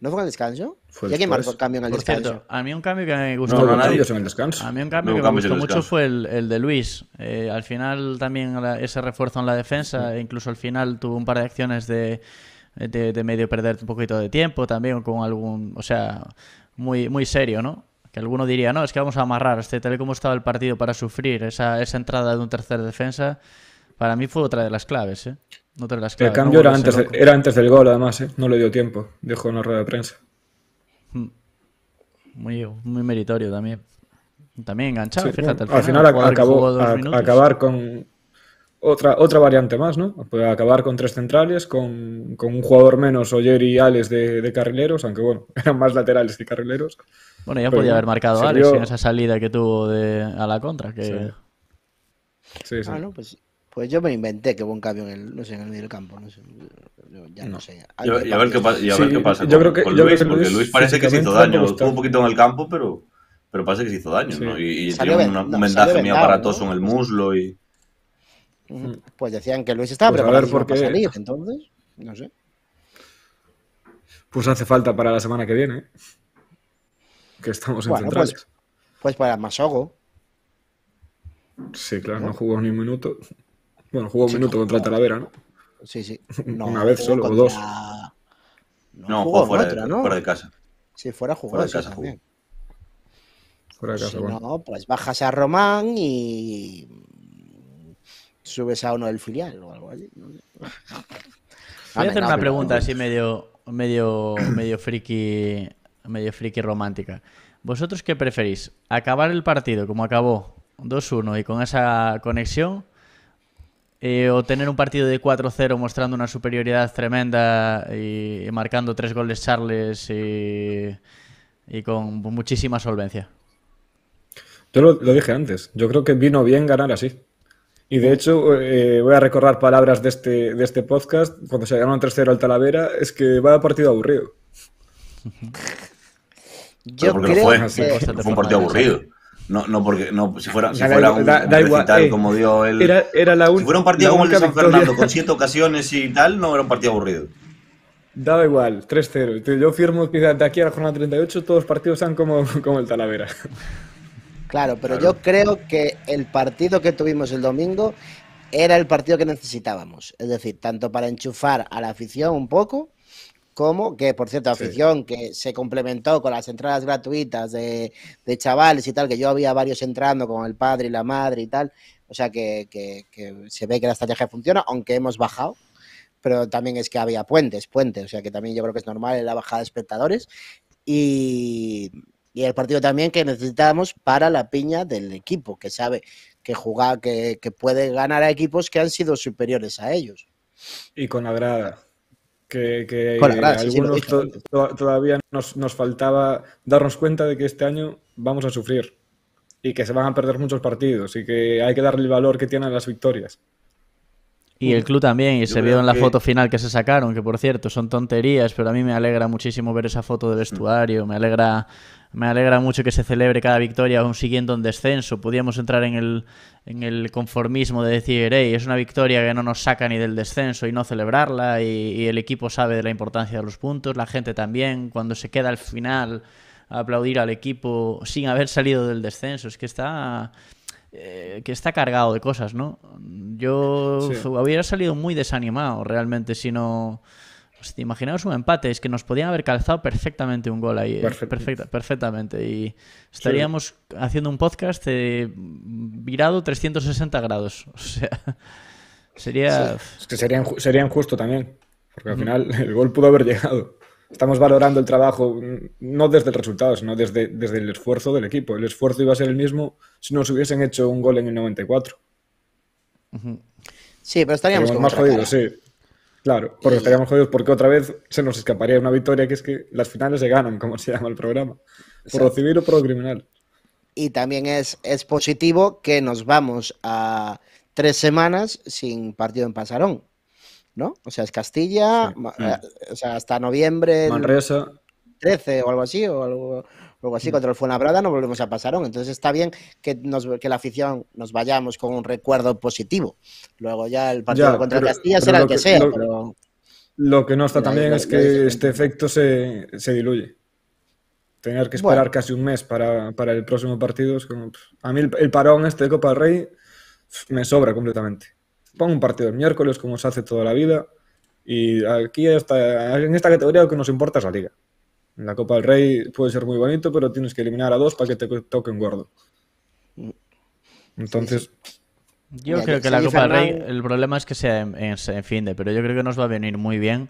¿No fue en el descanso? Fue marcó el cambio en descanso? a mí un cambio que me gustó A mí un cambio que me gustó mucho fue el, de Luis. Eh, al final también ese refuerzo en la defensa, e incluso al final tuvo un par de acciones de, de medio perder un poquito de tiempo también con algún... O sea, muy, muy serio, ¿no? Que alguno diría, no, es que vamos a amarrar, este, tal y como estaba el partido para sufrir esa, entrada de un tercer defensa, para mí fue otra de las claves. ¿eh? las claves. El cambio era, antes era antes del gol, además, ¿eh? no le dio tiempo, dejó una rueda de prensa. Mm. Muy, meritorio también. También enganchado, fíjate. al final, acabó, acabar con, otra, otra variante más, ¿no? Puede acabar con tres centrales, con, con un jugador menos, Oyer y Alex de, de, carrileros, aunque bueno, [LAUGHS] eran más laterales que carrileros. Bueno, ya podía haber marcado Alex en esa salida que tuvo de, a la contra. Sí. Sí, Ah, no, pues, pues, yo me inventé que hubo un cambio en el, no sé, en el medio del campo. No sé, ya no, sé. y a ver qué, pasa, yo creo que, Luis, parece que se hizo daño. Estuvo un poquito en el campo, pero, pero parece que se hizo daño, ¿no? Y, y tiene un vendaje muy aparatoso en el muslo y... Pues decían que Luis estaba pues preparado para salir, entonces, no sé. Pues hace falta para la semana que viene, ¿eh? que estamos en pues centrales. Pues, para Masogo. Sí, claro, no, jugó ni un minuto. Bueno, jugó un minuto contra Talavera, ¿no? Sí, sí. [LAUGHS] Una vez solo, dos. No, jugó, fuera, otra, de, fuera, de, casa. Si fuera jugó. Fuera de casa Fuera de casa, bueno. pues bajas a Román y subes a uno del filial o algo así. [LAUGHS] Voy a hacer una pregunta así medio, medio, medio friki, medio friki romántica. ¿Vosotros qué preferís? ¿Acabar el partido como acabó 2-1 y con esa conexión? Eh, o tener un partido de 4-0 mostrando una superioridad tremenda y, marcando tres goles Charles y, con muchísima solvencia. Yo lo, dije antes, yo creo que vino bien ganar así. Y de hecho, eh, voy a recordar palabras de este, de este podcast. Cuando se ganó un 0 al Talavera, es que va a partido aburrido. Yo creo fue, que fue un partido aburrido. No, no porque no, si fuera, si fuera un, eh, como dio él. Era, era la si fuera un partido como el de San Fernando, con siete ocasiones y tal, no era un partido aburrido. Daba igual, 3-0. Yo firmo que de aquí a la jornada 38 todos los partidos sean como, como el Talavera. Claro, pero yo creo que el partido que tuvimos el domingo era el partido que necesitábamos. Es decir, tanto para enchufar a la afición un poco, como que, por cierto, afición que se complementó con las entradas gratuitas de, chavales y tal, que yo había varios entrando con el padre y la madre y tal. O sea que, se ve que la estrategia funciona, aunque hemos bajado pero también es que había puentes, puentes, o sea que también yo creo que es normal la bajada de espectadores. Y, y el partido también que necesitamos para la piña del equipo, que sabe que que, puede ganar a equipos que han sido superiores a ellos. Y con agrada, Que, que algunos todavía nos, nos faltaba darnos cuenta de que este año vamos a sufrir y que se van a perder muchos partidos y que hay que darle el valor que tienen las victorias. Y el club también, y se vio en la foto final que se sacaron, que por cierto son tonterías, pero a mí me alegra muchísimo ver esa foto de mm. vestuario, me alegra, me alegra mucho que se celebre cada victoria aún siguiendo un descenso. Podíamos entrar en el, en el conformismo de decir, hey, es una victoria que no nos saca ni del descenso y no celebrarla, y, y el equipo sabe de la importancia de los puntos, la gente también, cuando se queda al final a aplaudir al equipo sin haber salido del descenso, es que está eh, que está cargado de cosas, ¿no? Yo hubiera salido muy desanimado realmente si no... imaginaos un empate, es que nos podían haber calzado perfectamente un gol ahí. Eh, perfectamente. Y estaríamos haciendo un podcast eh, virado 360 grados. [LAUGHS] O sea, sería... Es que sería, sería injusto también. Porque al final el gol pudo haber llegado estamos valorando el trabajo mm, no desde el resultado, sino desde, desde el esfuerzo del equipo. El esfuerzo iba a ser el mismo si nos hubiesen hecho un gol en el 94. Sí, pero estaríamos, más jodidos, sí. Claro, porque estaríamos jodidos porque otra vez se nos escaparía una victoria, que es que las finales se ganan, como se llama el programa, por lo civil o por criminal. Y también es, es positivo que nos vamos a tres semanas sin partido en Pasarón. ¿no? O sea, es Castilla, mm. eh, o sea, hasta noviembre. 13 o algo así, o algo, así, mm. contra el Fuenlabrada no volvemos a Pasarón. Entonces está bien que, nos, que la afición nos vayamos con un recuerdo positivo. Luego ya el partido contra Castilla será el que, sea. Lo, pero... lo, que no está también es que este efecto se, diluye. Tener que esperar casi un mes para, el próximo partido es como... A mí el, el parón este de Copa del Rey me sobra completamente. Pongo un partido el miércoles, como se hace toda la vida. Y aquí, está, en esta categoría, lo que nos importa es la liga. la Copa del Rey puede ser muy bonito, pero tienes que eliminar a dos para que te toquen gordo. Entonces. Yo creo que, la Copa del Rey, el problema es que sea en, fin de, pero yo creo que nos va a venir muy bien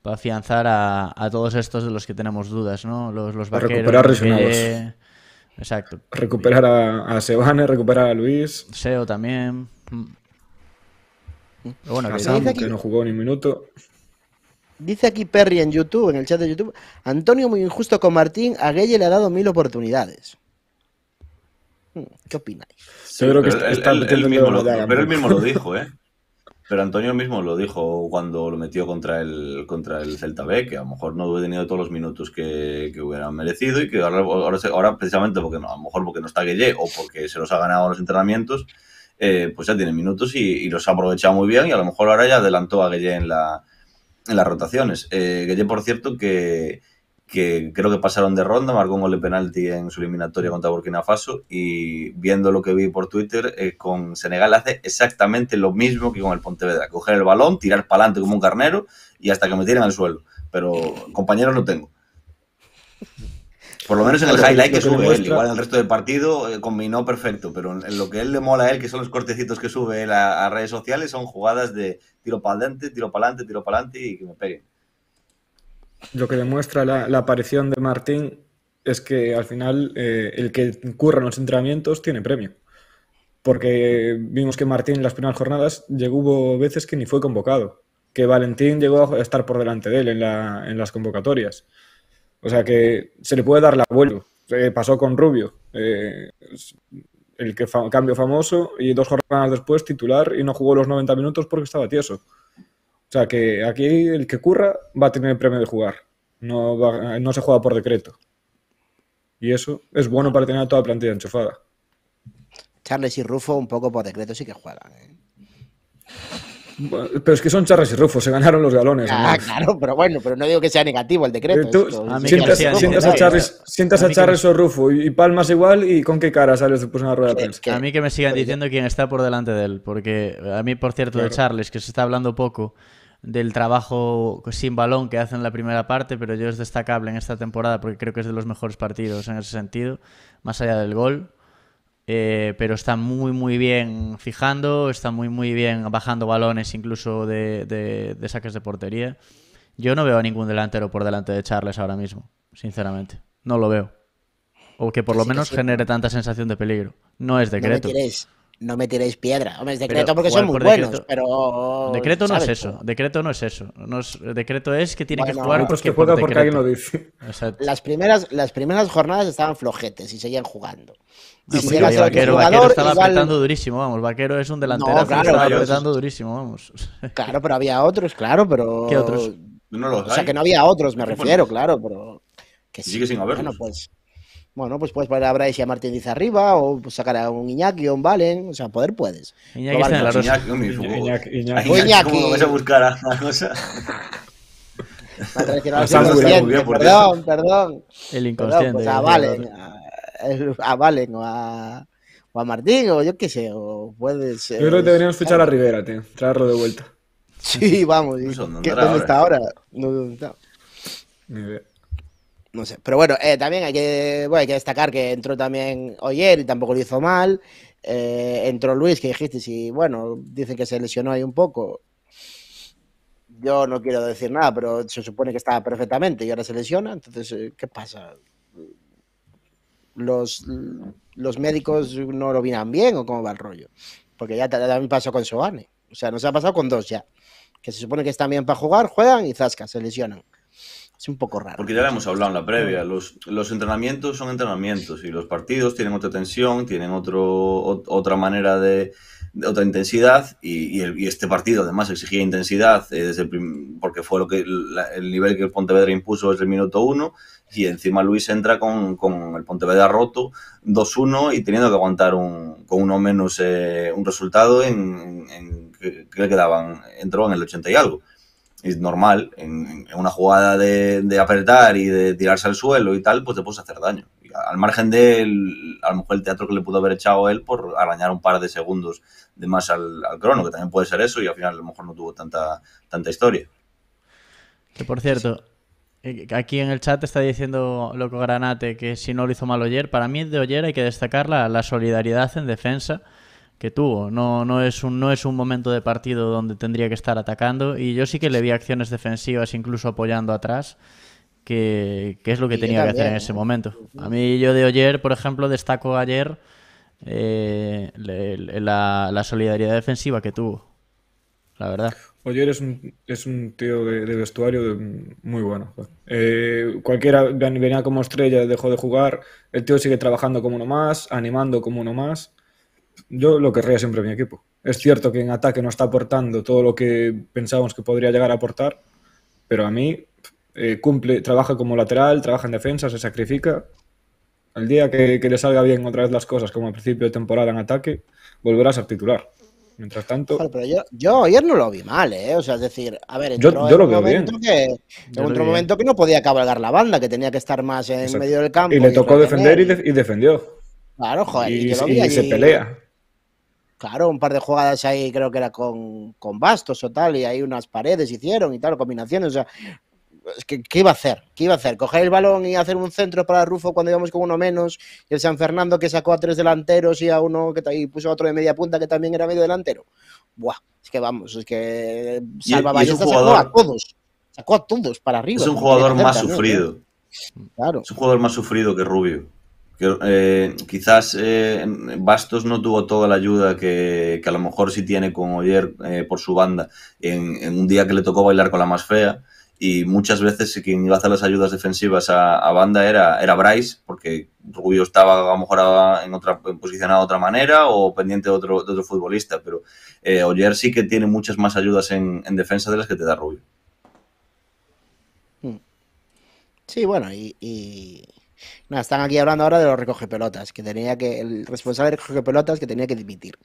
para afianzar a, todos estos de los que tenemos dudas, ¿no? Los, los recuperar exacto. Recuperar a, a Sebane, recuperar a Luis. SEO también. Mm bueno, que, no jugó ni un minuto. Dice aquí Perry en YouTube, en el chat de YouTube, Antonio muy injusto con Martín, a Gueye le ha dado mil oportunidades. Hmm, ¿Qué opináis? pero, él, mismo lo, dijo, ¿eh? Pero Antonio mismo lo dijo cuando lo metió contra el, contra el Celta B, que a lo mejor no hubiera tenido todos los minutos que, hubieran merecido y que ahora, precisamente porque no, a lo mejor porque no está Guelle, o porque se los ha ganado los entrenamientos, eh, pues ya tiene minutos y, los ha aprovechado muy bien y a lo mejor ahora ya adelantó a Gueye en, en las rotaciones. Eh, por cierto, que, creo que pasaron de ronda, marcó un gol de penalti en su eliminatoria contra Burkina Faso y viendo lo que vi por Twitter, eh, con Senegal hace exactamente lo mismo que con el Pontevedra, coger el balón, tirar para adelante como un carnero y hasta que me tiren al suelo, pero compañero no tengo. Por lo menos en el highlight que, sube él, igual en el resto del partido eh, combinó perfecto, pero en lo que él le mola a él, que son los cortecitos que sube él a, redes sociales, son jugadas de tiro para adelante, tiro para adelante, tiro para adelante y que me peguen. Lo que demuestra la, aparición de Martín es que al final eh, el que curra en los entrenamientos tiene premio. Porque vimos que Martín en las primeras jornadas llegó, hubo veces que ni fue convocado. Que Valentín llegó a estar por delante de él en, en las convocatorias. O sea que se le puede dar la vuelta. Eh, pasó con Rubio, eh, el que cambio famoso, y dos jornadas después titular y no jugó los 90 minutos porque estaba tieso. O sea que aquí el que curra va a tener el premio de jugar. No, se juega por decreto. Y eso es bueno para tener toda la plantilla enchufada. Charles y Rufo un poco por decreto sí que juegan. ¿eh? Pero es que son Charles y Rufo, se ganaron los galones. Ah, claro, pero bueno, pero no digo que sea negativo el decreto. Eh, sientas, a Charles, o Rufo y, palmas igual y con qué cara sales después de una rueda de prensa. A mí que me sigan diciendo quién está por delante de él, porque a mí, por cierto, de Charles, que se está hablando poco del trabajo sin balón que hace en la primera parte, pero yo es destacable en esta temporada porque creo que es de los mejores partidos en ese sentido, más allá del gol. Eh, pero está muy muy bien fijando, está muy muy bien bajando balones incluso de, saques de portería. Yo no veo a ningún delantero por delante de Charles ahora mismo, sinceramente. No lo veo. O que por pues lo menos genere tanta sensación de peligro. No es decreto no me tiréis piedra. Hombre, es decreto porque son muy buenos, pero. Decreto no es eso. Decreto no es eso. No decreto es que tiene que jugar. No, porque, que juega porque alguien lo dice. [LAUGHS] Las primeras, las primeras jornadas estaban flojetes y seguían jugando. Y pues si vaquero, vaquero, jugador, estaba apretando durísimo, vamos. Vaquero es un delantero que estaba apretando durísimo, vamos. [LAUGHS] Claro, pero había otros, claro, pero. ¿Qué otros? No o sea, que no había otros, me refiero, pues, claro, pero. sí, Sigue sin haberlos. Pues, bueno, pues puedes poner a Bryce y a Martín dice arriba, o pues sacar a un Iñaki o un Valen, o sea, poder puedes. Iñaki está en la Iñaki, Iñaki, Iñaki, pues Iñaki, Iñaki. ¿Cómo vas a buscar a la perdón, perdón, El inconsciente. Pues a Valen, a, Valen o a, o Martín, o yo qué sé, o puedes... Yo creo que eh, deberíamos fichar a Rivera, tío, traerlo de vuelta. Sí, vamos. ¿Dónde, eh. está ahora? No, ¿Dónde está? Ni idea. No sé. Pero bueno, eh, también hay que, hay que destacar que entró también ayer y tampoco lo hizo mal. Eh, entró Luis, que dijiste, y bueno, dicen que se lesionó ahí un poco. Yo no quiero decir nada, pero se supone que estaba perfectamente y ahora se lesiona. Entonces, eh, ¿qué pasa? Los, los médicos no lo miran bien o cómo va el rollo. Porque ya también pasó con Soane. O sea, nos ha pasado con dos ya. Que se supone que están bien para jugar, juegan y zasca, se lesionan es un poco raro. Porque ya lo hemos hablado en la previa, los, entrenamientos son entrenamientos y los partidos tienen otra tensión, tienen otro, otra manera de, otra intensidad y, este partido además exigía intensidad eh, desde porque fue lo que el nivel que el Pontevedra impuso desde el minuto 1 y encima Luis entra con, con el Pontevedra roto 2-1 y teniendo que aguantar con uno menos eh, un resultado en, que, que le quedaban, entró en el 80 y algo es normal, en, una jugada de, apretar y de tirarse al suelo y tal, pues te puedes hacer daño. al margen de, a lo mejor, el teatro que le pudo haber echado él por arañar un par de segundos de más al, crono, que también puede ser eso, y al final a lo mejor no tuvo tanta, tanta historia. Que por cierto, eh, aquí en el chat está diciendo Loco Granate que si no lo hizo mal Oyer, para mí de Oyer hay que destacar la, la solidaridad en defensa que tuvo. No, no, es un, no es un momento de partido donde tendría que estar atacando y yo sí que le vi acciones defensivas incluso apoyando atrás. Que, es lo que tenía que hacer en ese ¿eh? momento. A mí yo de ayer, por ejemplo, destaco ayer eh, la, solidaridad defensiva que tuvo, la verdad. Oyer es un, es un tío de, vestuario muy bueno. Eh, cualquiera venía como estrella, dejó de jugar. El tío sigue trabajando como uno más, animando como uno más. Yo lo querría siempre mi equipo. Es cierto que en ataque no está aportando todo lo que pensábamos que podría llegar a aportar, pero a mí eh, cumple, trabaja como lateral, trabaja en defensa, se sacrifica. Al día que, le salga bien otra vez las cosas, como al principio de temporada en ataque, volverás a titular. Mientras tanto. pero yo, ayer no lo vi mal, ¿eh? O sea, es decir, a ver, yo, lo bien. en otro momento que no podía cabalgar la banda, que tenía que estar más en medio del campo. Y le tocó defender y, defendió. Claro, joder. y se pelea. Claro, un par de jugadas ahí, creo que era con, con bastos o tal, y ahí unas paredes hicieron y tal, combinaciones. O sea, ¿Qué, iba a hacer? ¿Qué iba a hacer? ¿Coger el balón y hacer un centro para Rufo cuando íbamos con uno menos? Y el San Fernando que sacó a tres delanteros y a uno que puso a otro de media punta que también era medio delantero. Buah, es que vamos, es que Salva sacó a todos. Sacó a todos para arriba. Es un jugador más sufrido. Claro. Es un jugador más sufrido que Rubio. Eh, quizás eh, Bastos no tuvo toda la ayuda que, a lo mejor sí tiene con Oyer eh, por su banda en, un día que le tocó bailar con la más fea. Y muchas veces quien iba a hacer las ayudas defensivas a, banda era, era Bryce, porque Rubio estaba a lo mejor en otra, posicionado de otra manera o pendiente de otro, futbolista. Pero Oyer sí que tiene muchas más ayudas en, defensa de las que te da Rubio. Mm. Sí, bueno, y no, están aquí hablando ahora de los recoge pelotas, que tenía que, el responsable de recoge pelotas que tenía que dimitir.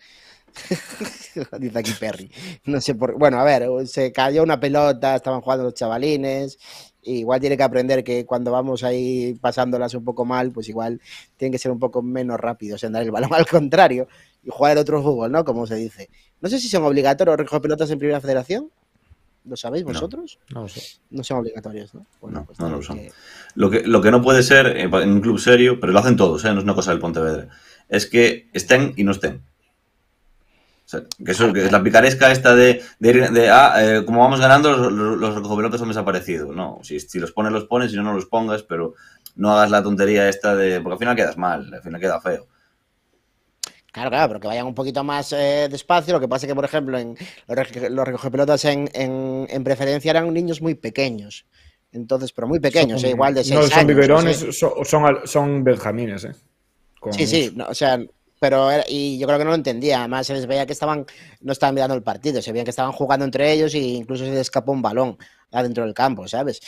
[LAUGHS] Dice aquí Perry. No sé por Bueno, a ver, se cayó una pelota, estaban jugando los chavalines. igual tiene que aprender que cuando vamos ahí pasándolas un poco mal, pues igual tienen que ser un poco menos rápidos en dar el balón [LAUGHS] al contrario y jugar el otro fútbol, ¿no? Como se dice. No sé si son obligatorios los pelotas en Primera Federación. ¿Lo sabéis vosotros? No, lo sé. No son obligatorios, ¿no? no, pues no lo son. Lo, que, no puede ser eh, en un club serio, pero lo hacen todos, ¿eh? no es una cosa del Pontevedra, es que estén y no estén. que es la picaresca esta de, de, ah, eh, como vamos ganando, los, los son han desaparecido. No, si, si, los pones, los pones, si no, no los pongas, pero no hagas la tontería esta de, porque al final quedas mal, al final queda feo. Claro, claro, pero que vayan un poquito más eh, despacio. Lo que pasa es que, por ejemplo, en los recogepelotas en, en, preferencia eran niños muy pequeños. Entonces, pero muy pequeños, eh, igual de no años. son biberones, son, son, benjamines, eh. sí, sí, o sea, pero y yo creo que no lo entendía. Además, se les veía que estaban, no estaban mirando el partido, se veía que estaban jugando entre ellos e incluso se les escapó un balón adentro del campo, ¿sabes?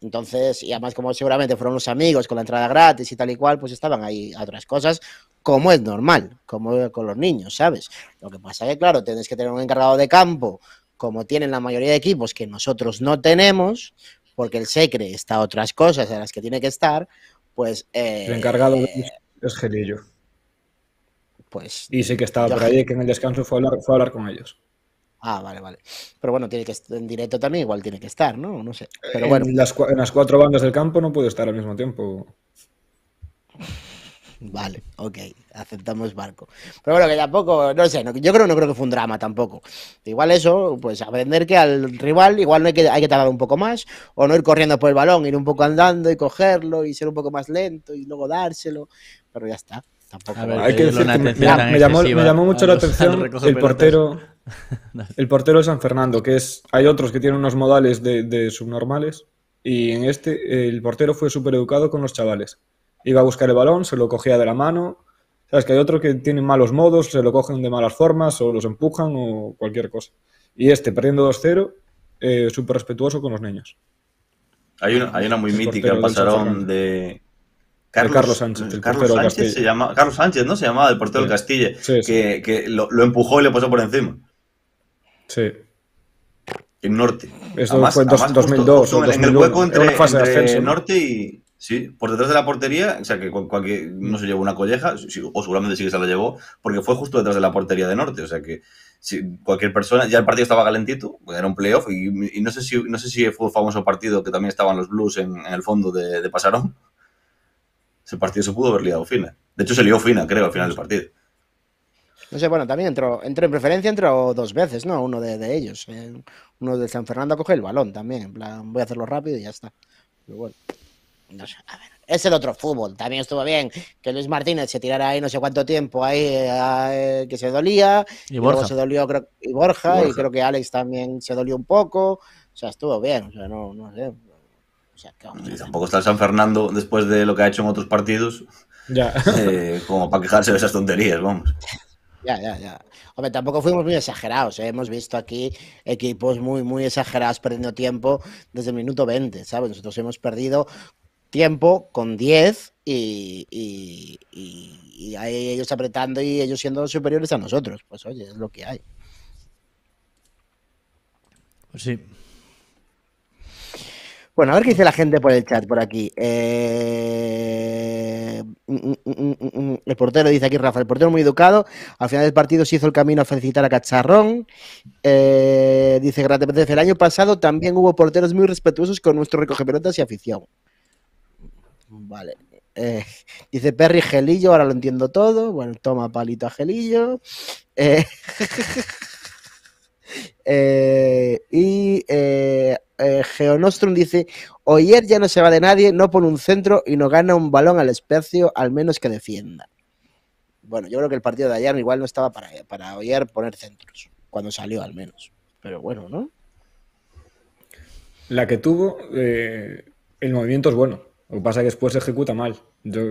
Entonces, y además, como seguramente fueron los amigos con la entrada gratis y tal y cual, pues estaban ahí a otras cosas como es normal, como con los niños, ¿sabes? Lo que pasa es que, claro, tienes que tener un encargado de campo, como tienen la mayoría de equipos que nosotros no tenemos, porque el SECRE está otras cosas en las que tiene que estar, pues... Eh, el encargado eh, es Gelillo. Pues... Y sí que estaba por ahí, que en el descanso fue a hablar, con ellos. Ah, vale, vale. Pero bueno, tiene que estar en directo también igual tiene que estar, ¿no? No sé. Pero bueno. las, en las cuatro bandas del campo no puede estar al mismo tiempo. [LAUGHS] Vale, ok, aceptamos barco. Pero bueno, que tampoco, no sé, yo creo, no creo que fue un drama tampoco. Igual eso, pues aprender que al rival igual no hay que, hay que tardar un poco más, o no ir corriendo por el balón, ir un poco andando y cogerlo y ser un poco más lento y luego dárselo, pero ya está. Tampoco. hay que decir que me, llamó, me, llamó, mucho la atención [LAUGHS] el portero, el portero de San Fernando, que es, hay otros que tienen unos modales de, de subnormales, y en este el portero fue súper educado con los chavales iba a buscar el balón, se lo cogía de la mano. Sabes que hay otro que tiene malos modos, se lo cogen de malas formas o los empujan o cualquier cosa. Y este, perdiendo 2-0, eh, súper respetuoso con los niños. Hay una, hay una muy mítica, pasarón de... Carlos, Carlos, Sánchez. Carlos Sánchez, se llama, Carlos Sánchez, ¿no? Se llamaba el portero del castillo que, lo, empujó y le pasó por encima. Sí. En norte. Eso fue en 2002. En, 2001, en el hueco entre, entre norte y, Sí, por detrás de la portería, o sea, que cualquier, no se llevó una colleja, o seguramente sí que se la llevó, porque fue justo detrás de la portería de Norte, o sea que cualquier persona, ya el partido estaba calentito, pues era un playoff, y, no, sé si, no sé si fue un famoso partido que también estaban los Blues en, el fondo de, Pasarón. Ese partido se pudo haber liado fina. De hecho, se lió fina, creo, al final del partido. No sé, bueno, también entró, entró en preferencia, entró dos veces, ¿no? Uno de, ellos. uno de San Fernando coge el balón también, en plan, voy a hacerlo rápido y ya está. Pero bueno a ver, es el otro fútbol. También estuvo bien que Luis Martínez se tirara ahí no sé cuánto tiempo ahí eh, eh, que se dolía. Y, Borja. se dolió, y Borja, y creo que Alex también se dolió un poco. O sea, estuvo bien, o sea, no, sé. y tampoco está el San Fernando después de lo que ha hecho en otros partidos. Eh, como para quejarse de esas tonterías, vamos. Ya, ya, ya. Hombre, tampoco fuimos muy exagerados. Hemos visto aquí equipos muy, muy exagerados perdiendo tiempo desde el minuto 20, ¿sabes? Nosotros hemos perdido tiempo con 10 y, ellos apretando y ellos siendo superiores a nosotros. Pues oye, es lo que hay. Pues sí. Bueno, a ver qué dice la gente por el chat, por aquí. Eh, mm, mm, mm, el portero dice aquí, Rafa, el portero muy educado. Al final del partido se hizo el camino a felicitar a Cacharrón. Eh, dice Dice desde el año pasado también hubo porteros muy respetuosos con nuestro recogepelotas y afición. Vale. Eh, dice Perry Gelillo, ahora lo entiendo todo. Bueno, toma palito a Gelillo. Eh, [LAUGHS] eh, y Geonostrum dice: Oyer ya no se va de nadie, no pone un centro y no gana un balón al especio, al menos que defienda. Bueno, yo creo que el partido de ayer igual no estaba para, para Oyer poner centros, cuando salió al menos. Pero bueno, ¿no? La que tuvo, el movimiento es bueno. Lo que pasa es que después se ejecuta mal. Yo,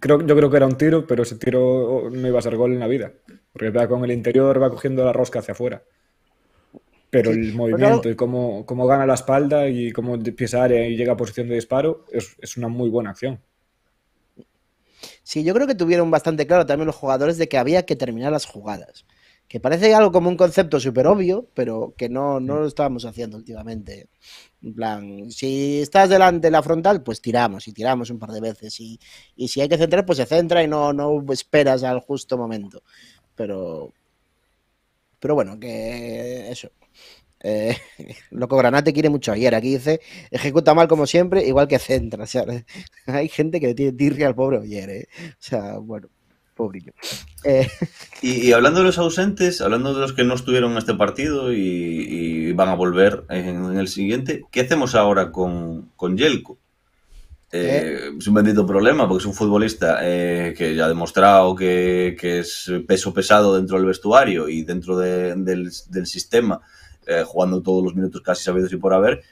creo, que era un tiro, pero ese tiro no iba a ser gol en la vida. Porque con el interior va cogiendo la rosca hacia afuera. Pero el movimiento y cómo, gana la espalda y cómo empieza área y llega a posición de disparo es, una muy buena acción. Sí, yo creo que tuvieron bastante claro también los jugadores de que había que terminar las jugadas. Que parece algo como un concepto súper obvio, pero que no, no lo estábamos haciendo últimamente. En plan, si estás delante de la frontal, pues tiramos y tiramos un par de veces. Y, y si hay que centrar, pues se centra y no, no esperas al justo momento. Pero, pero bueno, que eso. Eh, [LAUGHS] loco Granate quiere mucho ayer. Aquí dice, ejecuta mal como siempre, igual que centra. [LAUGHS] hay gente que le tiene tirria al pobre ayer. Eh. O sea, bueno. Eh, [LAUGHS] y, hablando de los ausentes, hablando de los que no estuvieron en este partido y, van a volver en, el siguiente, ¿qué hacemos ahora con, con Yelko? Eh, ¿Eh? es un bendito problema porque es un futbolista que ya ha demostrado que, es peso pesado dentro del vestuario y dentro del, sistema, jugando todos los minutos casi sabidos y por haber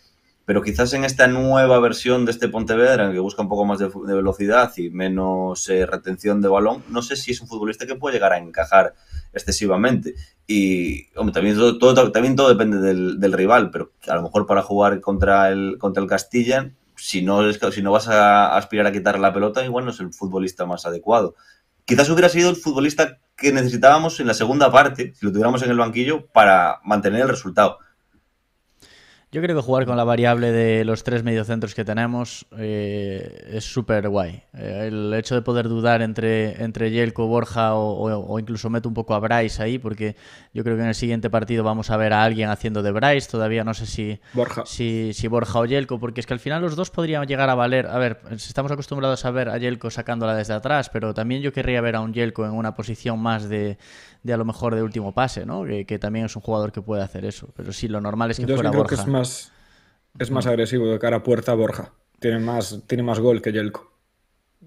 pero quizás en esta nueva versión de este Pontevedra, en que busca un poco más de, velocidad y menos eh, retención de balón, no sé si es un futbolista que puede llegar a encajar excesivamente. Y también, todo, depende del, rival, pero a lo mejor para jugar contra el, contra el Castilla, si no, si no vas a aspirar a quitar la pelota, igual no es el futbolista más adecuado. Quizás hubiera sido el futbolista que necesitábamos en la segunda parte, si lo tuviéramos en el banquillo, para mantener el resultado yo creo que jugar con la variable de los tres mediocentros que tenemos eh, es súper guay. Eh, el hecho de poder dudar entre, Yelko, Borja o, incluso meto un poco a Bryce ahí, porque yo creo que en el siguiente partido vamos a ver a alguien haciendo de Bryce. Todavía no sé si Borja o Yelko, porque es que al final los dos podrían llegar a valer. A ver, pues, estamos acostumbrados a ver a Yelko sacándola desde atrás, pero también yo querría ver a un Yelko en una posición más de, de a lo mejor de último pase, ¿no? Que, también es un jugador que puede hacer eso. Pero sí, lo normal es que Yo fuera Que es más, es más agresivo de cara a puerta Borja. Tiene más, más gol que Yelko.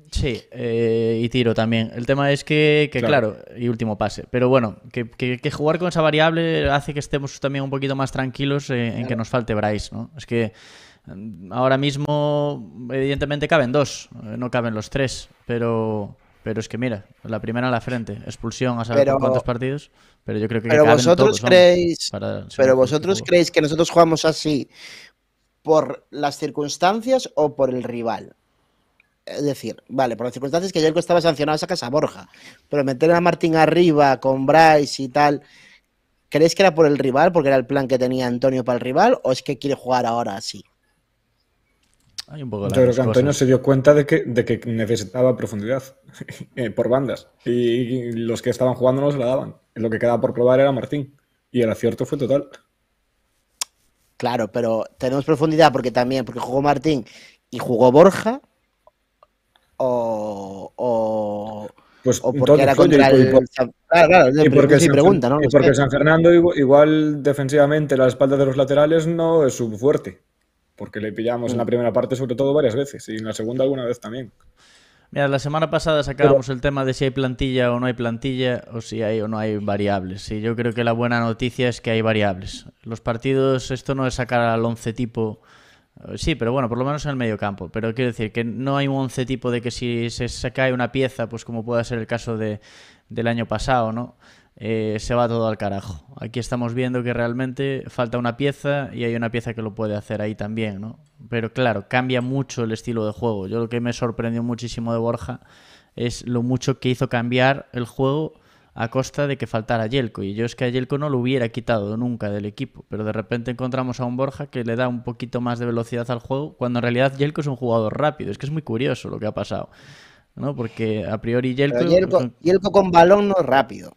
Sí, eh, y tiro también. El tema es que, claro. y último pase. Pero bueno, que, jugar con esa variable hace que estemos también un poquito más tranquilos eh, en, que nos falte Bryce, ¿no? Es que mm, ahora mismo, evidentemente, caben dos, eh, no caben los tres, pero, pero es que mira, la primera a la frente, expulsión a saber cuántos partidos, pero yo creo que Pero vosotros creéis Pero este vosotros creéis que nosotros jugamos así por las circunstancias o por el rival. Es decir, vale, por las circunstancias que ayer estaba sancionado esa casa Borja, pero meter a Martín arriba con Bryce y tal, ¿creéis que era por el rival porque era el plan que tenía Antonio para el rival o es que quiere jugar ahora así? pero que Antonio se dio cuenta de que, de que necesitaba profundidad [LAUGHS] eh, por bandas. Y los que estaban jugando no se la daban. Lo que quedaba por probar era Martín. Y el acierto fue total. Claro, pero tenemos profundidad porque también, porque jugó Martín y jugó Borja. O. porque era contra el... San, pregunta, y porque San Fernando igual defensivamente la espalda de los laterales no es su fuerte porque le pillamos en la mm. primera parte sobre todo varias veces y en la segunda alguna vez también. Mira, la semana pasada sacábamos el tema de si hay plantilla o no hay plantilla, o si hay o no hay variables. Y yo creo que la buena noticia es que hay variables. Los partidos, esto no es sacar al once tipo. Eh, sí, pero bueno, por lo menos en el medio campo. Pero quiero decir que no hay un once tipo de que si se saca una pieza, pues como pueda ser el caso del año pasado, ¿no? Eh, se va todo al carajo. Aquí estamos viendo que realmente falta una pieza y hay una pieza que lo puede hacer ahí también, ¿no? Pero claro, cambia mucho el estilo de juego. Yo lo que me sorprendió muchísimo de Borja es lo mucho que hizo cambiar el juego a costa de que faltara Yelko. Y yo es que a Yelko no lo hubiera quitado nunca del equipo, pero de repente encontramos a un Borja que le da un poquito más de velocidad al juego, cuando en realidad Yelko es un jugador rápido. Es que es muy curioso lo que ha pasado, ¿no? Porque a priori Yelko, Yelko con balón no es rápido.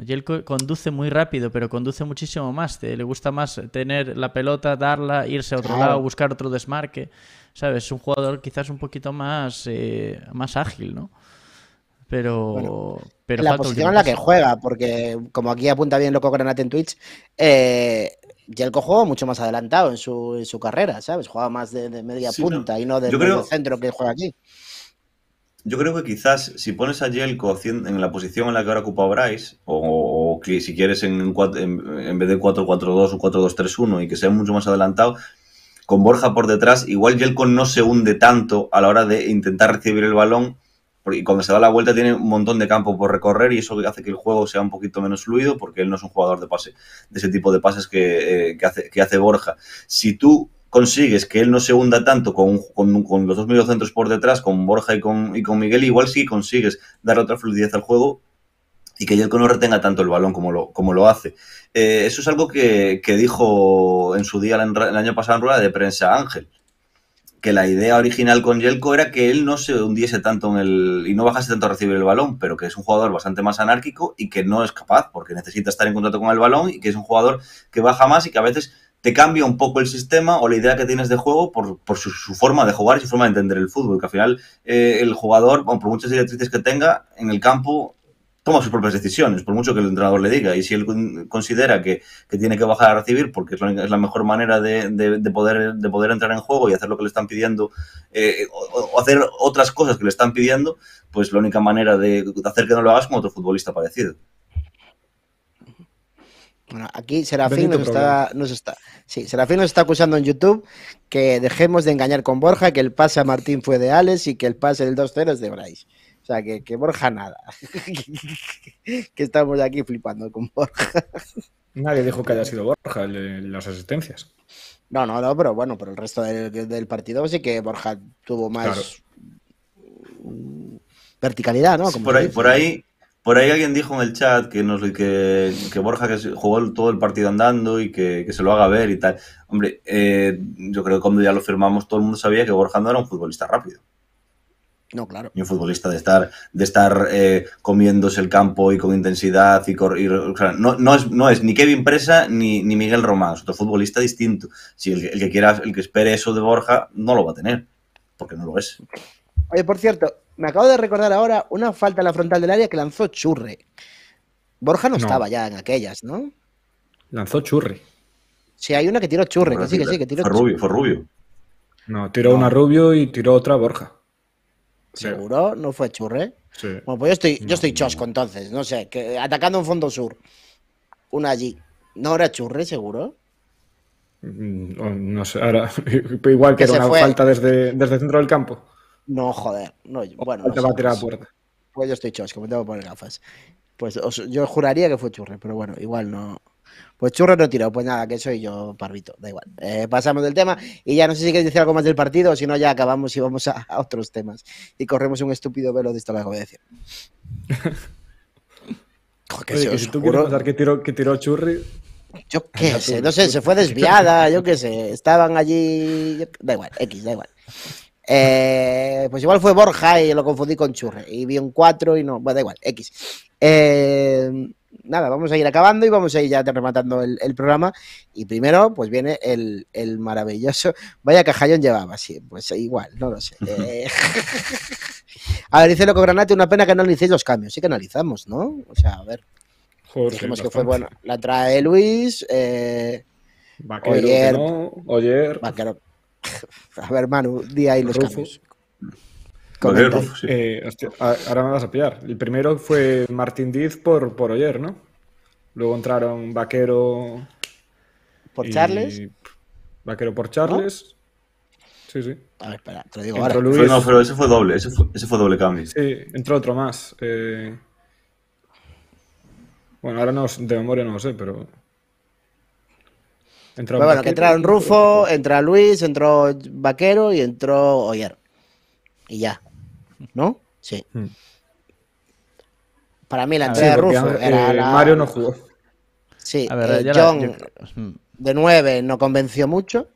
Yelko conduce muy rápido, pero conduce muchísimo más. le gusta más tener la pelota, darla, irse a otro lado, buscar otro desmarque. ¿Sabes? Es un jugador quizás un poquito más, eh, más ágil, ¿no? Pero. la posición en la que juega, porque como aquí apunta bien Loco Granate en Twitch, eh, Yelko jugó mucho más adelantado en su, en su carrera, ¿sabes? Jugaba más de, media punta y no del centro que juega aquí yo creo que quizás si pones a Yelko en la posición en la que ahora ocupa Bryce, o, si quieres en, en, vez de 4-4-2 o 4-2-3-1 y que sea mucho más adelantado, con Borja por detrás, igual Yelko no se hunde tanto a la hora de intentar recibir el balón, y cuando se da la vuelta tiene un montón de campo por recorrer y eso hace que el juego sea un poquito menos fluido porque él no es un jugador de pase, de ese tipo de pases que, eh, que hace Borja. Si tú consigues que él no se hunda tanto con, los dos mediocentros por detrás, con Borja y con, Miguel, igual sí consigues dar otra fluidez al juego y que Yelko no retenga tanto el balón como lo, hace. Eh, eso es algo que, dijo en su día el año pasado en rueda de prensa Ángel, que la idea original con Yelko era que él no se hundiese tanto en el y no bajase tanto a recibir el balón, pero que es un jugador bastante más anárquico y que no es capaz porque necesita estar en contacto con el balón y que es un jugador que baja más y que a veces te cambia un poco el sistema o la idea que tienes de juego por, su, forma de jugar y su forma de entender el fútbol. Que al final eh, el jugador, por muchas directrices que tenga, en el campo toma sus propias decisiones, por mucho que el entrenador le diga. Y si él considera que, tiene que bajar a recibir porque es la, mejor manera de, poder, de poder entrar en juego y hacer lo que le están pidiendo, eh, o, hacer otras cosas que le están pidiendo, pues la única manera de, hacer que no lo hagas como otro futbolista parecido. Bueno, aquí Serafín nos está, nos está, Sí, Serafín nos está acusando en YouTube que dejemos de engañar con Borja, que el pase a Martín fue de Alex y que el pase del 2-0 es de Bryce. O sea, que, Borja nada. [LAUGHS] que estamos aquí flipando con Borja. Nadie dijo que haya sido Borja las asistencias. No, no, no, pero bueno, pero el resto del, partido sí que Borja tuvo más verticalidad, ¿no? por, ahí, por ahí, por ahí alguien dijo en el chat que, que, Borja que jugó todo el partido andando y que, se lo haga ver y tal. Hombre, eh, yo creo que cuando ya lo firmamos todo el mundo sabía que Borja no era un futbolista rápido. No, claro. Y un futbolista de estar, de estar eh, comiéndose el campo y con intensidad. y, no, es, no es ni Kevin Presa ni, ni Miguel Román, es otro futbolista distinto. Si el, el que quiera, el que espere eso de Borja, no lo va a tener, porque no lo es. Oye, por cierto, me acabo de recordar ahora una falta en la frontal del área que lanzó Churre. Borja no, estaba ya en aquellas, ¿no? Lanzó Churre. Sí, hay una que tiró Churre, que sí, que tiró. Fue Rubio, fue Rubio. No, tiró una Rubio y tiró otra Borja. ¿Seguro? ¿No fue Churre? Sí. Bueno, pues yo estoy, yo estoy chosco entonces, no sé, que atacando un fondo sur. Una allí. ¿No era Churre, seguro? Mm, no sé, ahora, [LAUGHS] igual que, la falta desde, desde el centro del campo. No, joder. No, bueno. Te va a tirar puerta. Pues yo estoy chosco, me tengo que poner gafas. Pues yo juraría que fue Churri pero bueno, igual no. Pues Churri no tiró, pues nada, que soy yo, parvito, da igual. Eh, pasamos del tema y ya no sé si queréis decir algo más del partido, o si no, ya acabamos y vamos a, otros temas. Y corremos un estúpido velo de esta la decir. [LAUGHS] que Oye, que si tú quieres que tiró, que tiró churri. Yo qué sé, no sé, se fue desviada, yo qué sé. Estaban allí. Da igual, X, da igual. Eh, pues igual fue Borja y lo confundí con Churre. Y vi un 4 y no, bueno, da igual, X. Eh, nada, vamos a ir acabando y vamos a ir ya rematando el, programa. Y primero, pues viene el, maravilloso. Vaya que cajallón llevaba, sí, pues igual, no lo sé. Eh, [LAUGHS] a ver, dice Loco Granate, una pena que no analicéis los cambios. Sí que analizamos, ¿no? O sea, a ver. Dijimos que fue bueno. La trae Luis. Eh... Oyer, no. Oyer. A ver, Manu, di ahí los Rufo. Eh, ahora me vas a pillar. El primero fue Martín Diz por, por Oyer, ¿no? Luego entraron Vaquero. ¿Por Charles? Vaquero por Charles. Sí, sí. A ver, espera, te lo digo ahora. Luis... no, pero ese fue doble, ese fue, doble cambio. Sí, entró otro más. Eh. Bueno, ahora no, de memoria no lo sé, pero Entró bueno, que entraron Rufo, entró Luis, entró Vaquero y entró Oyer. Y ya. ¿No? Sí. Hmm. Para mí la entrada de Rufo era eh, la... Mario no jugó. Sí, ver, eh, John de nueve no convenció mucho.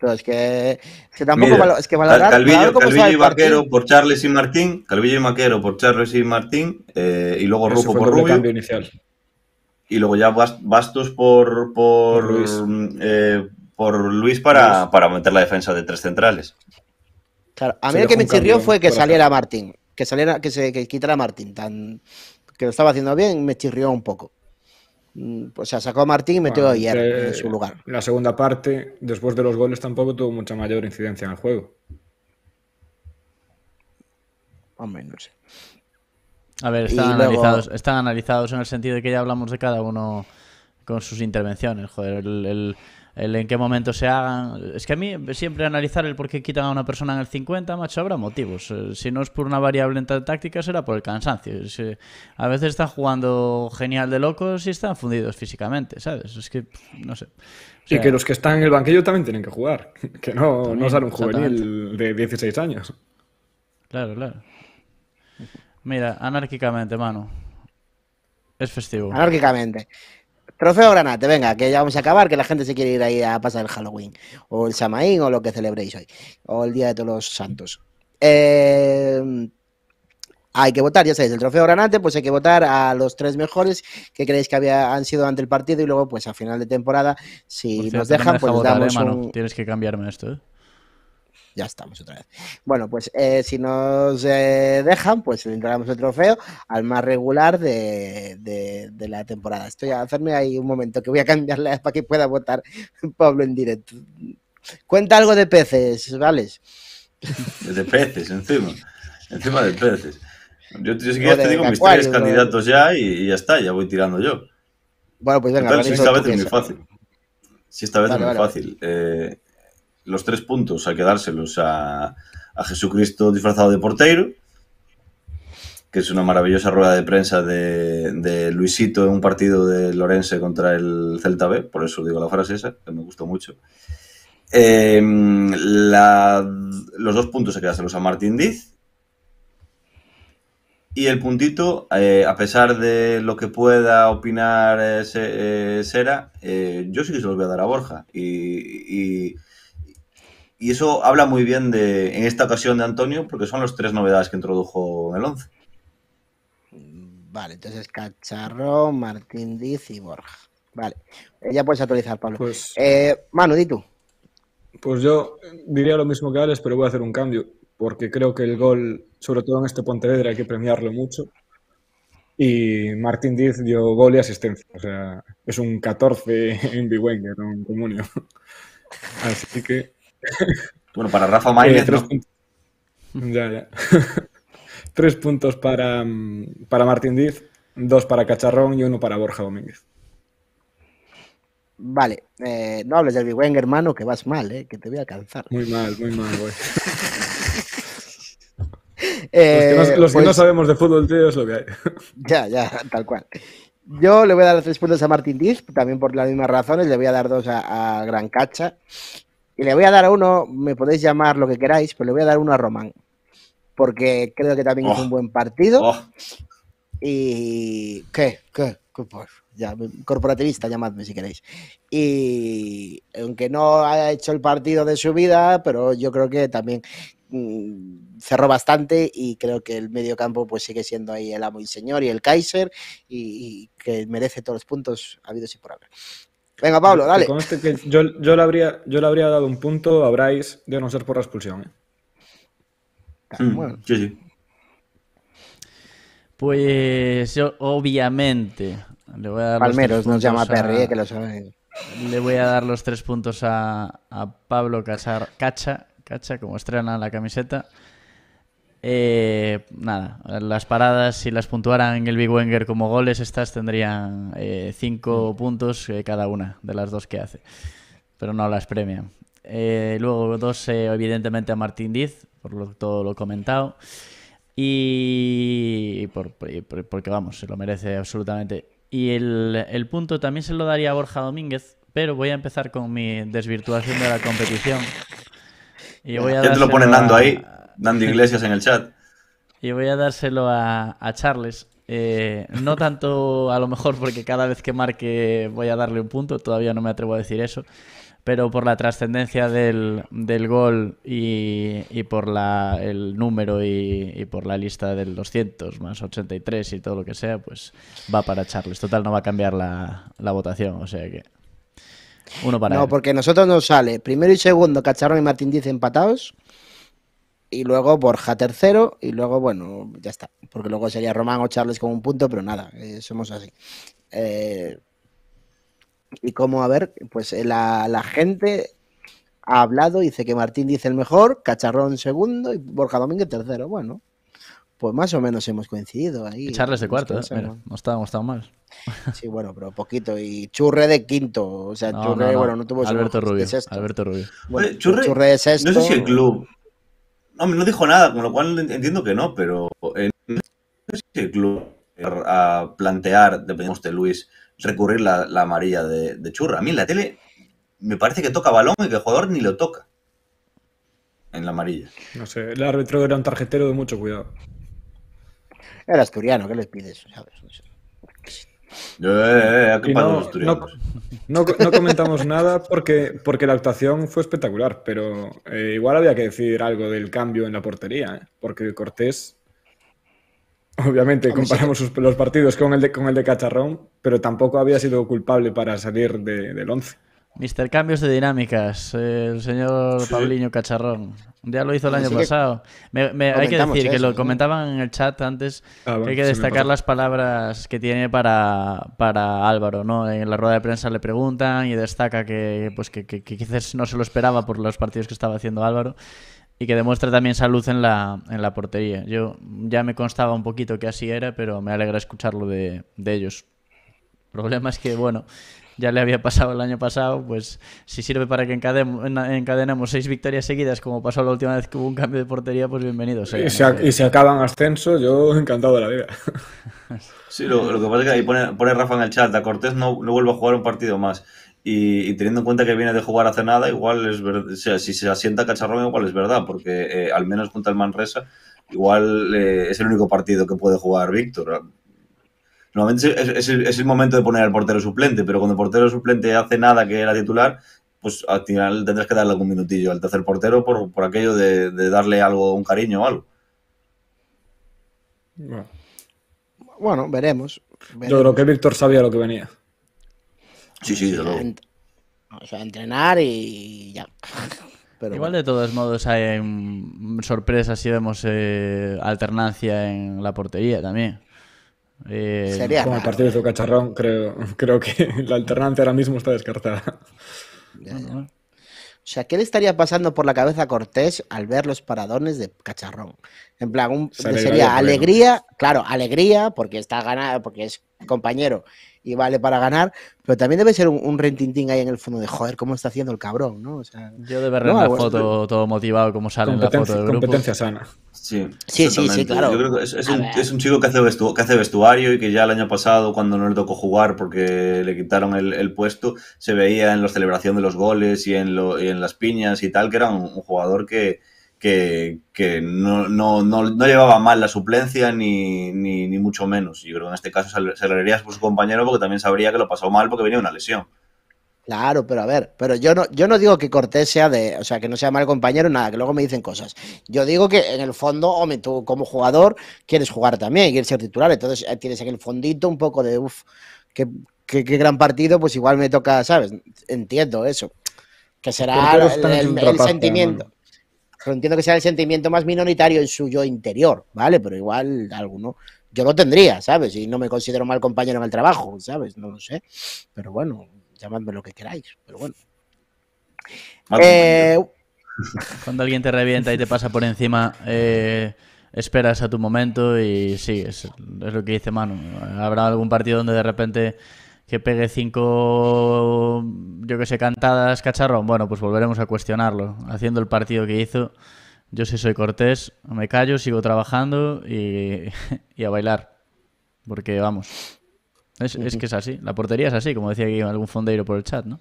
Pero es que, tampoco es que Calvillo, Calvillo y Vaquero por Charles y Martín, Calvillo y Vaquero por Charles y Martín, eh, y luego Rufo por Rubio. Cambio inicial y luego ya Bastos por, por, mm, eh, Luis, para, meter la defensa de tres centrales. a mí lo que me chirrió fue que saliera Martín, que saliera, que se que quitara Martín, que lo estaba haciendo bien, me chirrió un poco. Mm, o sea, sacó a Martín y metió a en su lugar. La segunda parte, después de los goles, tampoco tuvo mucha mayor incidencia en el juego. Hombre, no sé. A ver, están, analizados, están analizados en el sentido de que ya hablamos de cada uno con sus intervenciones. Joder, el, el, en qué momento se hagan. Es que a mí siempre analizar el por qué quitan a una persona en el 50, macho, habrá motivos. Eh, si no es por una variable en táctica, será por el cansancio. a veces están jugando genial de locos y están fundidos físicamente, ¿sabes? Es que, no sé. y que los que están en el banquillo también tienen que jugar. [LAUGHS] Que no, no sale un juvenil de 16 años. Claro, claro. Mira, anárquicamente, mano. Es festivo. Anárquicamente. Trofeo Granate, venga, que ya vamos a acabar, que la gente se quiere ir ahí a pasar el Halloween, o el Samaín, o lo que celebréis hoy, o el Día de Todos los Santos. Eh, hay que votar, ya sabéis, el trofeo Granate, pues hay que votar a los tres mejores que creéis que había, han sido ante el partido y luego, pues a final de temporada, si nos dejan, pues deja damos eh, Tienes que cambiarme esto, ¿eh? Ya estamos otra vez. Bueno, pues eh, si nos eh, dejan, pues le entregamos el trofeo al más regular de, la temporada. Estoy a hacerme ahí un momento que voy a cambiarla para que pueda votar Pablo en directo. Cuenta algo de peces, ¿vale? De peces, encima. Encima de peces. Yo, te digo mis tres candidatos ya y, ya está, ya voy tirando yo. Bueno, pues venga, si esta vez es muy fácil. Si esta vez es muy fácil. Eh, los tres puntos a que dárselos a, Jesucristo disfrazado de porteiro. que es una maravillosa rueda de prensa de, Luisito en un partido de Lorense contra el Celta B, por eso digo la frase esa, que me gustó mucho. Eh, los dos puntos hay que a Martín Diz. Y el puntito, eh, a pesar de lo que pueda opinar eh, Sera, yo sí que se los voy a dar a Borja. y y eso habla muy bien de, en esta ocasión de Antonio, porque son las tres novedades que introdujo en el 11. Mm, vale, entonces Cacharro, Martín Diz y Borja. Vale, eh, ya puedes actualizar, Pablo. Pues, eh, Manu, di tú. Pues yo diría lo mismo que Alex, pero voy a hacer un cambio, porque creo que el gol, sobre todo en este Pontevedra, hay que premiarlo mucho. Y Martín Diz dio gol y asistencia. O sea, es un 14 en B-Wenger, un comunio. [LAUGHS] Así que [LAUGHS] bueno, para Rafa Mayer eh, tres, puntos. Ya, ya. [LAUGHS] tres puntos para, mm, para Martín Díez, dos para Cacharrón y uno para Borja Domínguez. Vale, eh, no hables del Big Bang, hermano, que vas mal, eh, que te voy a alcanzar. Muy mal, muy mal, güey. [LAUGHS] los, que no, pues sabemos de fútbol, tío, es lo que hay. ya, ya, tal cual. Yo le voy a dar tres puntos a Martín Diz, también por las mismas razones. Le voy a dar dos a Gran Cacha y le voy a dar a uno, me podéis llamar lo que queráis, pero le voy a dar uno a Román. Porque creo que también es oh. un buen partido. Oh. Y. ¿Qué? ¿Qué? ¿Qué pues, Ya, corporativista, llamadme si queréis. Y aunque no haya hecho el partido de su vida, pero yo creo que también mm, cerró bastante y creo que el medio campo pues sigue siendo ahí el amo y señor y el Kaiser y, que merece todos los puntos habidos y por haber. Venga, Pablo, dale. yo, le habría, yo le habría dado un punto a Bryce de no ser por la expulsión. ¿eh? Ah, mm, sí, sí. Pues obviamente, le voy a dar Palmeros nos llama a... Perry, eh, que lo saben. Le voy a dar los tres puntos a, Pablo Cacha, Cacha, como estrena la camiseta. Eh, nada, las paradas, si las puntuaran el Big Wenger como goles, estas tendrían eh, cinco mm. puntos eh, cada una de las dos que hace, pero no las premian. luego dos, evidentemente, a Martín Diz, por todo lo comentado, y, porque vamos, se lo merece absolutamente. Y el, punto también se lo daría a Borja Domínguez, pero voy a empezar con mi desvirtuación de la competición. Y voy te lo pone dando ahí. Dando Iglesias en el chat. Y voy a dárselo a, Charles. Eh, no tanto a lo mejor porque cada vez que marque voy a darle un punto, todavía no me atrevo a decir eso, pero por la trascendencia del, gol y, por la, el número y, por la lista del 200 más 83 y todo lo que sea, pues va para Charles. Total, no va a cambiar la, votación, o sea que... Uno para no, porque porque nosotros nos sale primero y segundo, Cacharon y Martín dice empatados y luego Borja tercero y luego, bueno, ya está. Porque luego sería Román o Charles con un punto, pero nada, eh, somos así. Eh, y como, a ver, pues eh, la, gente ha hablado, dice que Martín dice el mejor, Cacharrón segundo y Borja Domínguez tercero. Bueno, pues más o menos hemos coincidido ahí. Y Charles de cuarto, eh, no estábamos mal. Sí, bueno, pero poquito. Y Churre de quinto. O sea, Churre, bueno, no tuvo este. Alberto Rubio, Alberto Rubio. Churre, es esto No sé si el club no, no dijo nada, con lo cual entiendo que no, pero en el club a plantear, dependemos de Luis, recurrir la, la amarilla de, Churra. A mí en la tele me parece que toca balón y que el jugador ni lo toca en la amarilla. No sé, el árbitro era un tarjetero de mucho cuidado. Era asturiano, ¿qué les pides? ¿Sabes? Eh, eh, eh, no, comentamos nada porque, porque la actuación fue espectacular, pero igual había que decir algo del cambio en la portería, porque Cortés, obviamente comparamos los partidos con el, de, con el de Cacharrón, pero tampoco había sido culpable para salir del 11. Mister Cambios de Dinámicas, el señor Pabliño Cacharrón. Ya lo hizo el año pasado. hay que decir que lo comentaban en el chat antes, ah, hay que destacar las palabras que tiene para, para, Álvaro. ¿no? En la rueda de prensa le preguntan y destaca que, pues, que, que, quizás no se lo esperaba por los partidos que estaba haciendo Álvaro y que demuestra también salud en la, en la portería. Yo ya me constaba un poquito que así era, pero me alegra escucharlo de, de ellos. El problema es que, bueno, ya le había pasado el año pasado, pues si sirve para que encadenemos seis victorias seguidas, como pasó la última vez que hubo un cambio de portería, pues bienvenido. y, si acaban ascenso, yo encantado de la vida. [LAUGHS] Sí, lo, que pasa es que ahí pone, Rafa en el chat, a Cortés no, no vuelve a jugar un partido más. Y, teniendo en cuenta que viene de jugar hace nada, igual es verdad, sea, si se asienta Cacharrón, igual es verdad, porque eh, al menos junto al Manresa, igual eh, es el único partido que puede jugar Víctor. Normalmente es, el, momento de poner al portero suplente, pero cuando el portero suplente hace nada que era titular, pues al final tendrás que darle algún minutillo al tercer portero por, aquello de, darle algo, un cariño o algo. Bueno, veremos, Yo creo que Víctor sabía lo que venía. Sí, sí, de nuevo. O sea, entrenar y ya. Igual de todos modos hay mm, sorpresas si vemos eh, alternancia en la portería también como eh, raro. partido de ¿eh? cacharrón, creo, [LAUGHS] creo que la alternancia ahora mismo está descartada. O sea, ¿qué le estaría pasando por la cabeza a Cortés al ver los paradones de Cacharrón? En plan, sería alegría, claro, alegría, porque está ganado, porque es compañero y vale para ganar, pero también debe ser un, rentintín ahí en el fondo de joder, cómo está haciendo el cabrón, ¿no? O sea, Yo debe ver foto todo motivado, como sale en la foto del grupo. Competencia sana. Sí, sí, sí, claro. Yo creo es, un, chico que hace, que hace, vestuario y que ya el año pasado, cuando no le tocó jugar porque le quitaron el, puesto, se veía en la celebración de los goles y en, lo, en las piñas y tal, que era un jugador que, que, no, llevaba mal la suplencia ni, mucho menos. Yo creo que en este caso se alegraría por su compañero porque también sabría que lo pasó mal porque venía una lesión. Claro, pero a ver, pero yo no, yo no digo que Cortés sea de, o sea, que no sea mal compañero, nada, que luego me dicen cosas. Yo digo que en el fondo, hombre, tú como jugador quieres jugar también, quieres ser titular, entonces eh, tienes en el fondito un poco de, uff, qué, gran partido, pues igual me toca, ¿sabes? Entiendo eso, que será el sentimiento entiendo que sea el sentimiento más minoritario en su yo interior, ¿vale? Pero igual alguno, yo lo tendría, ¿sabes? Y no me considero mal compañero en el trabajo, ¿sabes? No lo sé. Pero bueno, llamadme lo que queráis, pero bueno. Eh, Cuando alguien te revienta y te pasa por encima, eh, esperas a tu momento y sí, es lo que dice Manu. Habrá algún partido donde de repente que pegue cinco, yo que sé, cantadas cacharrón, bueno, pues volveremos a cuestionarlo. Haciendo el partido que hizo, yo sí soy cortés, me callo, sigo trabajando y, [LAUGHS] a bailar. Porque vamos, es, es, que es así, la portería es así, como decía aquí algún fondeiro por el chat, ¿no?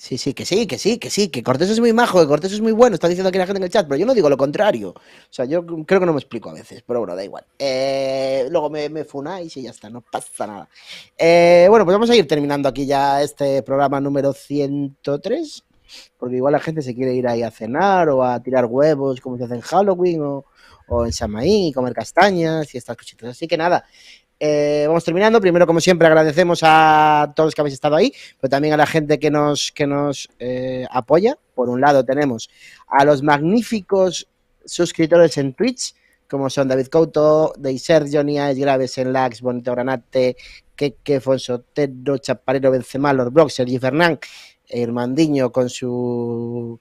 Sí, sí, que sí, que sí, que sí, que Cortés es muy majo, que Cortés es muy bueno, está diciendo aquí la gente en el chat, pero yo no digo lo contrario. O sea, yo creo que no me explico a veces, pero bueno, da igual. Eh, luego me, me, funáis y ya está, no pasa nada. Eh, bueno, pues vamos a ir terminando aquí ya este programa número 103, porque igual la gente se quiere ir ahí a cenar o a tirar huevos, como se hace en Halloween, o, en samaí comer castañas y estas cositas. Así que nada, eh, vamos terminando. Primero, como siempre, agradecemos a todos los que habéis estado ahí, pero también a la gente que nos, que nos eh, apoya. Por un lado, tenemos a los magníficos suscriptores en Twitch, como son David Couto, Deiser, Johnny Graves Graves, Enlax, Bonito Granate, Keke, Fonsotero, Chaparero, Benzema, Lord Brock, Sergi Fernán, Hermandiño con, su,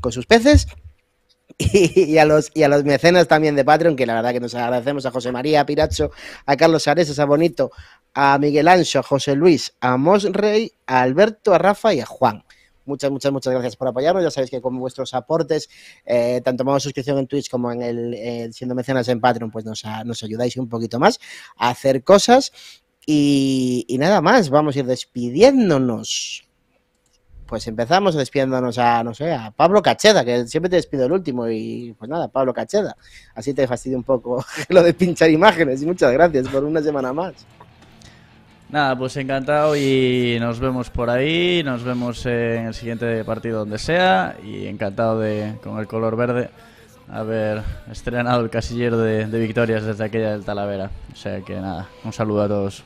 con sus peces. [LAUGHS] Y, a los, y a los mecenas también de Patreon, que la verdad que nos agradecemos a José María a Piracho, a Carlos Ares, a Bonito, a Miguel Ancho, a José Luis, a Mosrey, a Alberto, a Rafa y a Juan. Muchas, muchas, muchas gracias por apoyarnos. Ya sabéis que con vuestros aportes, eh, tanto modo suscripción en Twitch como en el eh, siendo mecenas en Patreon, pues nos, ayudáis un poquito más a hacer cosas. y nada más, vamos a ir despidiéndonos pues empezamos despidiéndonos a, no sé, a Pablo Cacheda, que siempre te despido el último y pues nada, Pablo Cacheda. Así te fastidio un poco [LAUGHS] lo de pinchar imágenes y muchas gracias por una semana más. Nada, pues encantado y nos vemos por ahí, nos vemos en el siguiente partido donde sea y encantado de, con el color verde, haber estrenado el casillero de, de victorias desde aquella del Talavera. O sea que nada, un saludo a todos.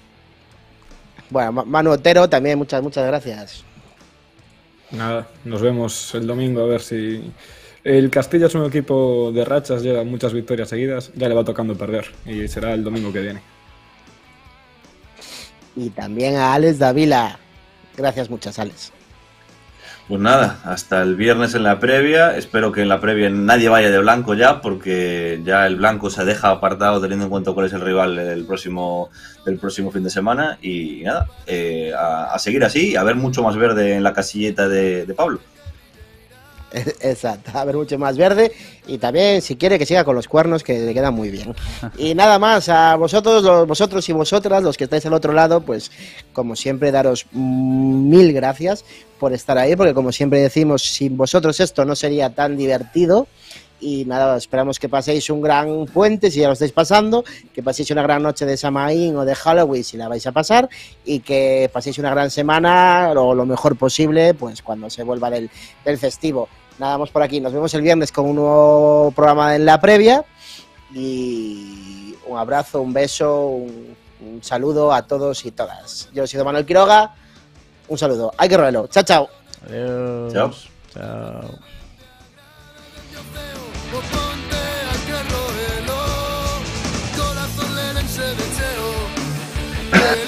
Bueno, Manu Otero, también muchas, muchas gracias. Nada, nos vemos el domingo a ver si. El Castilla es un equipo de rachas, lleva muchas victorias seguidas, ya le va tocando perder y será el domingo que viene. Y también a Alex Davila. Gracias muchas, Alex. Pues nada, hasta el viernes en la previa. Espero que en la previa nadie vaya de blanco ya, porque ya el blanco se deja apartado teniendo en cuenta cuál es el rival del próximo, del próximo fin de semana. Y nada, eh, a, seguir así, a ver mucho más verde en la casilleta de, Pablo. [LAUGHS] Exacto, a ver mucho más verde y también si quiere que siga con los cuernos que le queda muy bien. [LAUGHS] Y nada más, a vosotros, vosotros y vosotras, los que estáis al otro lado, pues como siempre daros mil gracias por estar ahí, porque como siempre decimos, sin vosotros esto no sería tan divertido. Y nada, esperamos que paséis un gran puente si ya lo estáis pasando, que paséis una gran noche de Samaín o de Halloween si la vais a pasar y que paséis una gran semana o lo mejor posible pues cuando se vuelva del, festivo. Nada vamos por aquí, nos vemos el viernes con un nuevo programa en la previa y un abrazo, un beso, un, un saludo a todos y todas. Yo he sido Manuel Quiroga. Un saludo. Hay que robarlo. Chao, chao. Adiós. Chao. Chao. [COUGHS]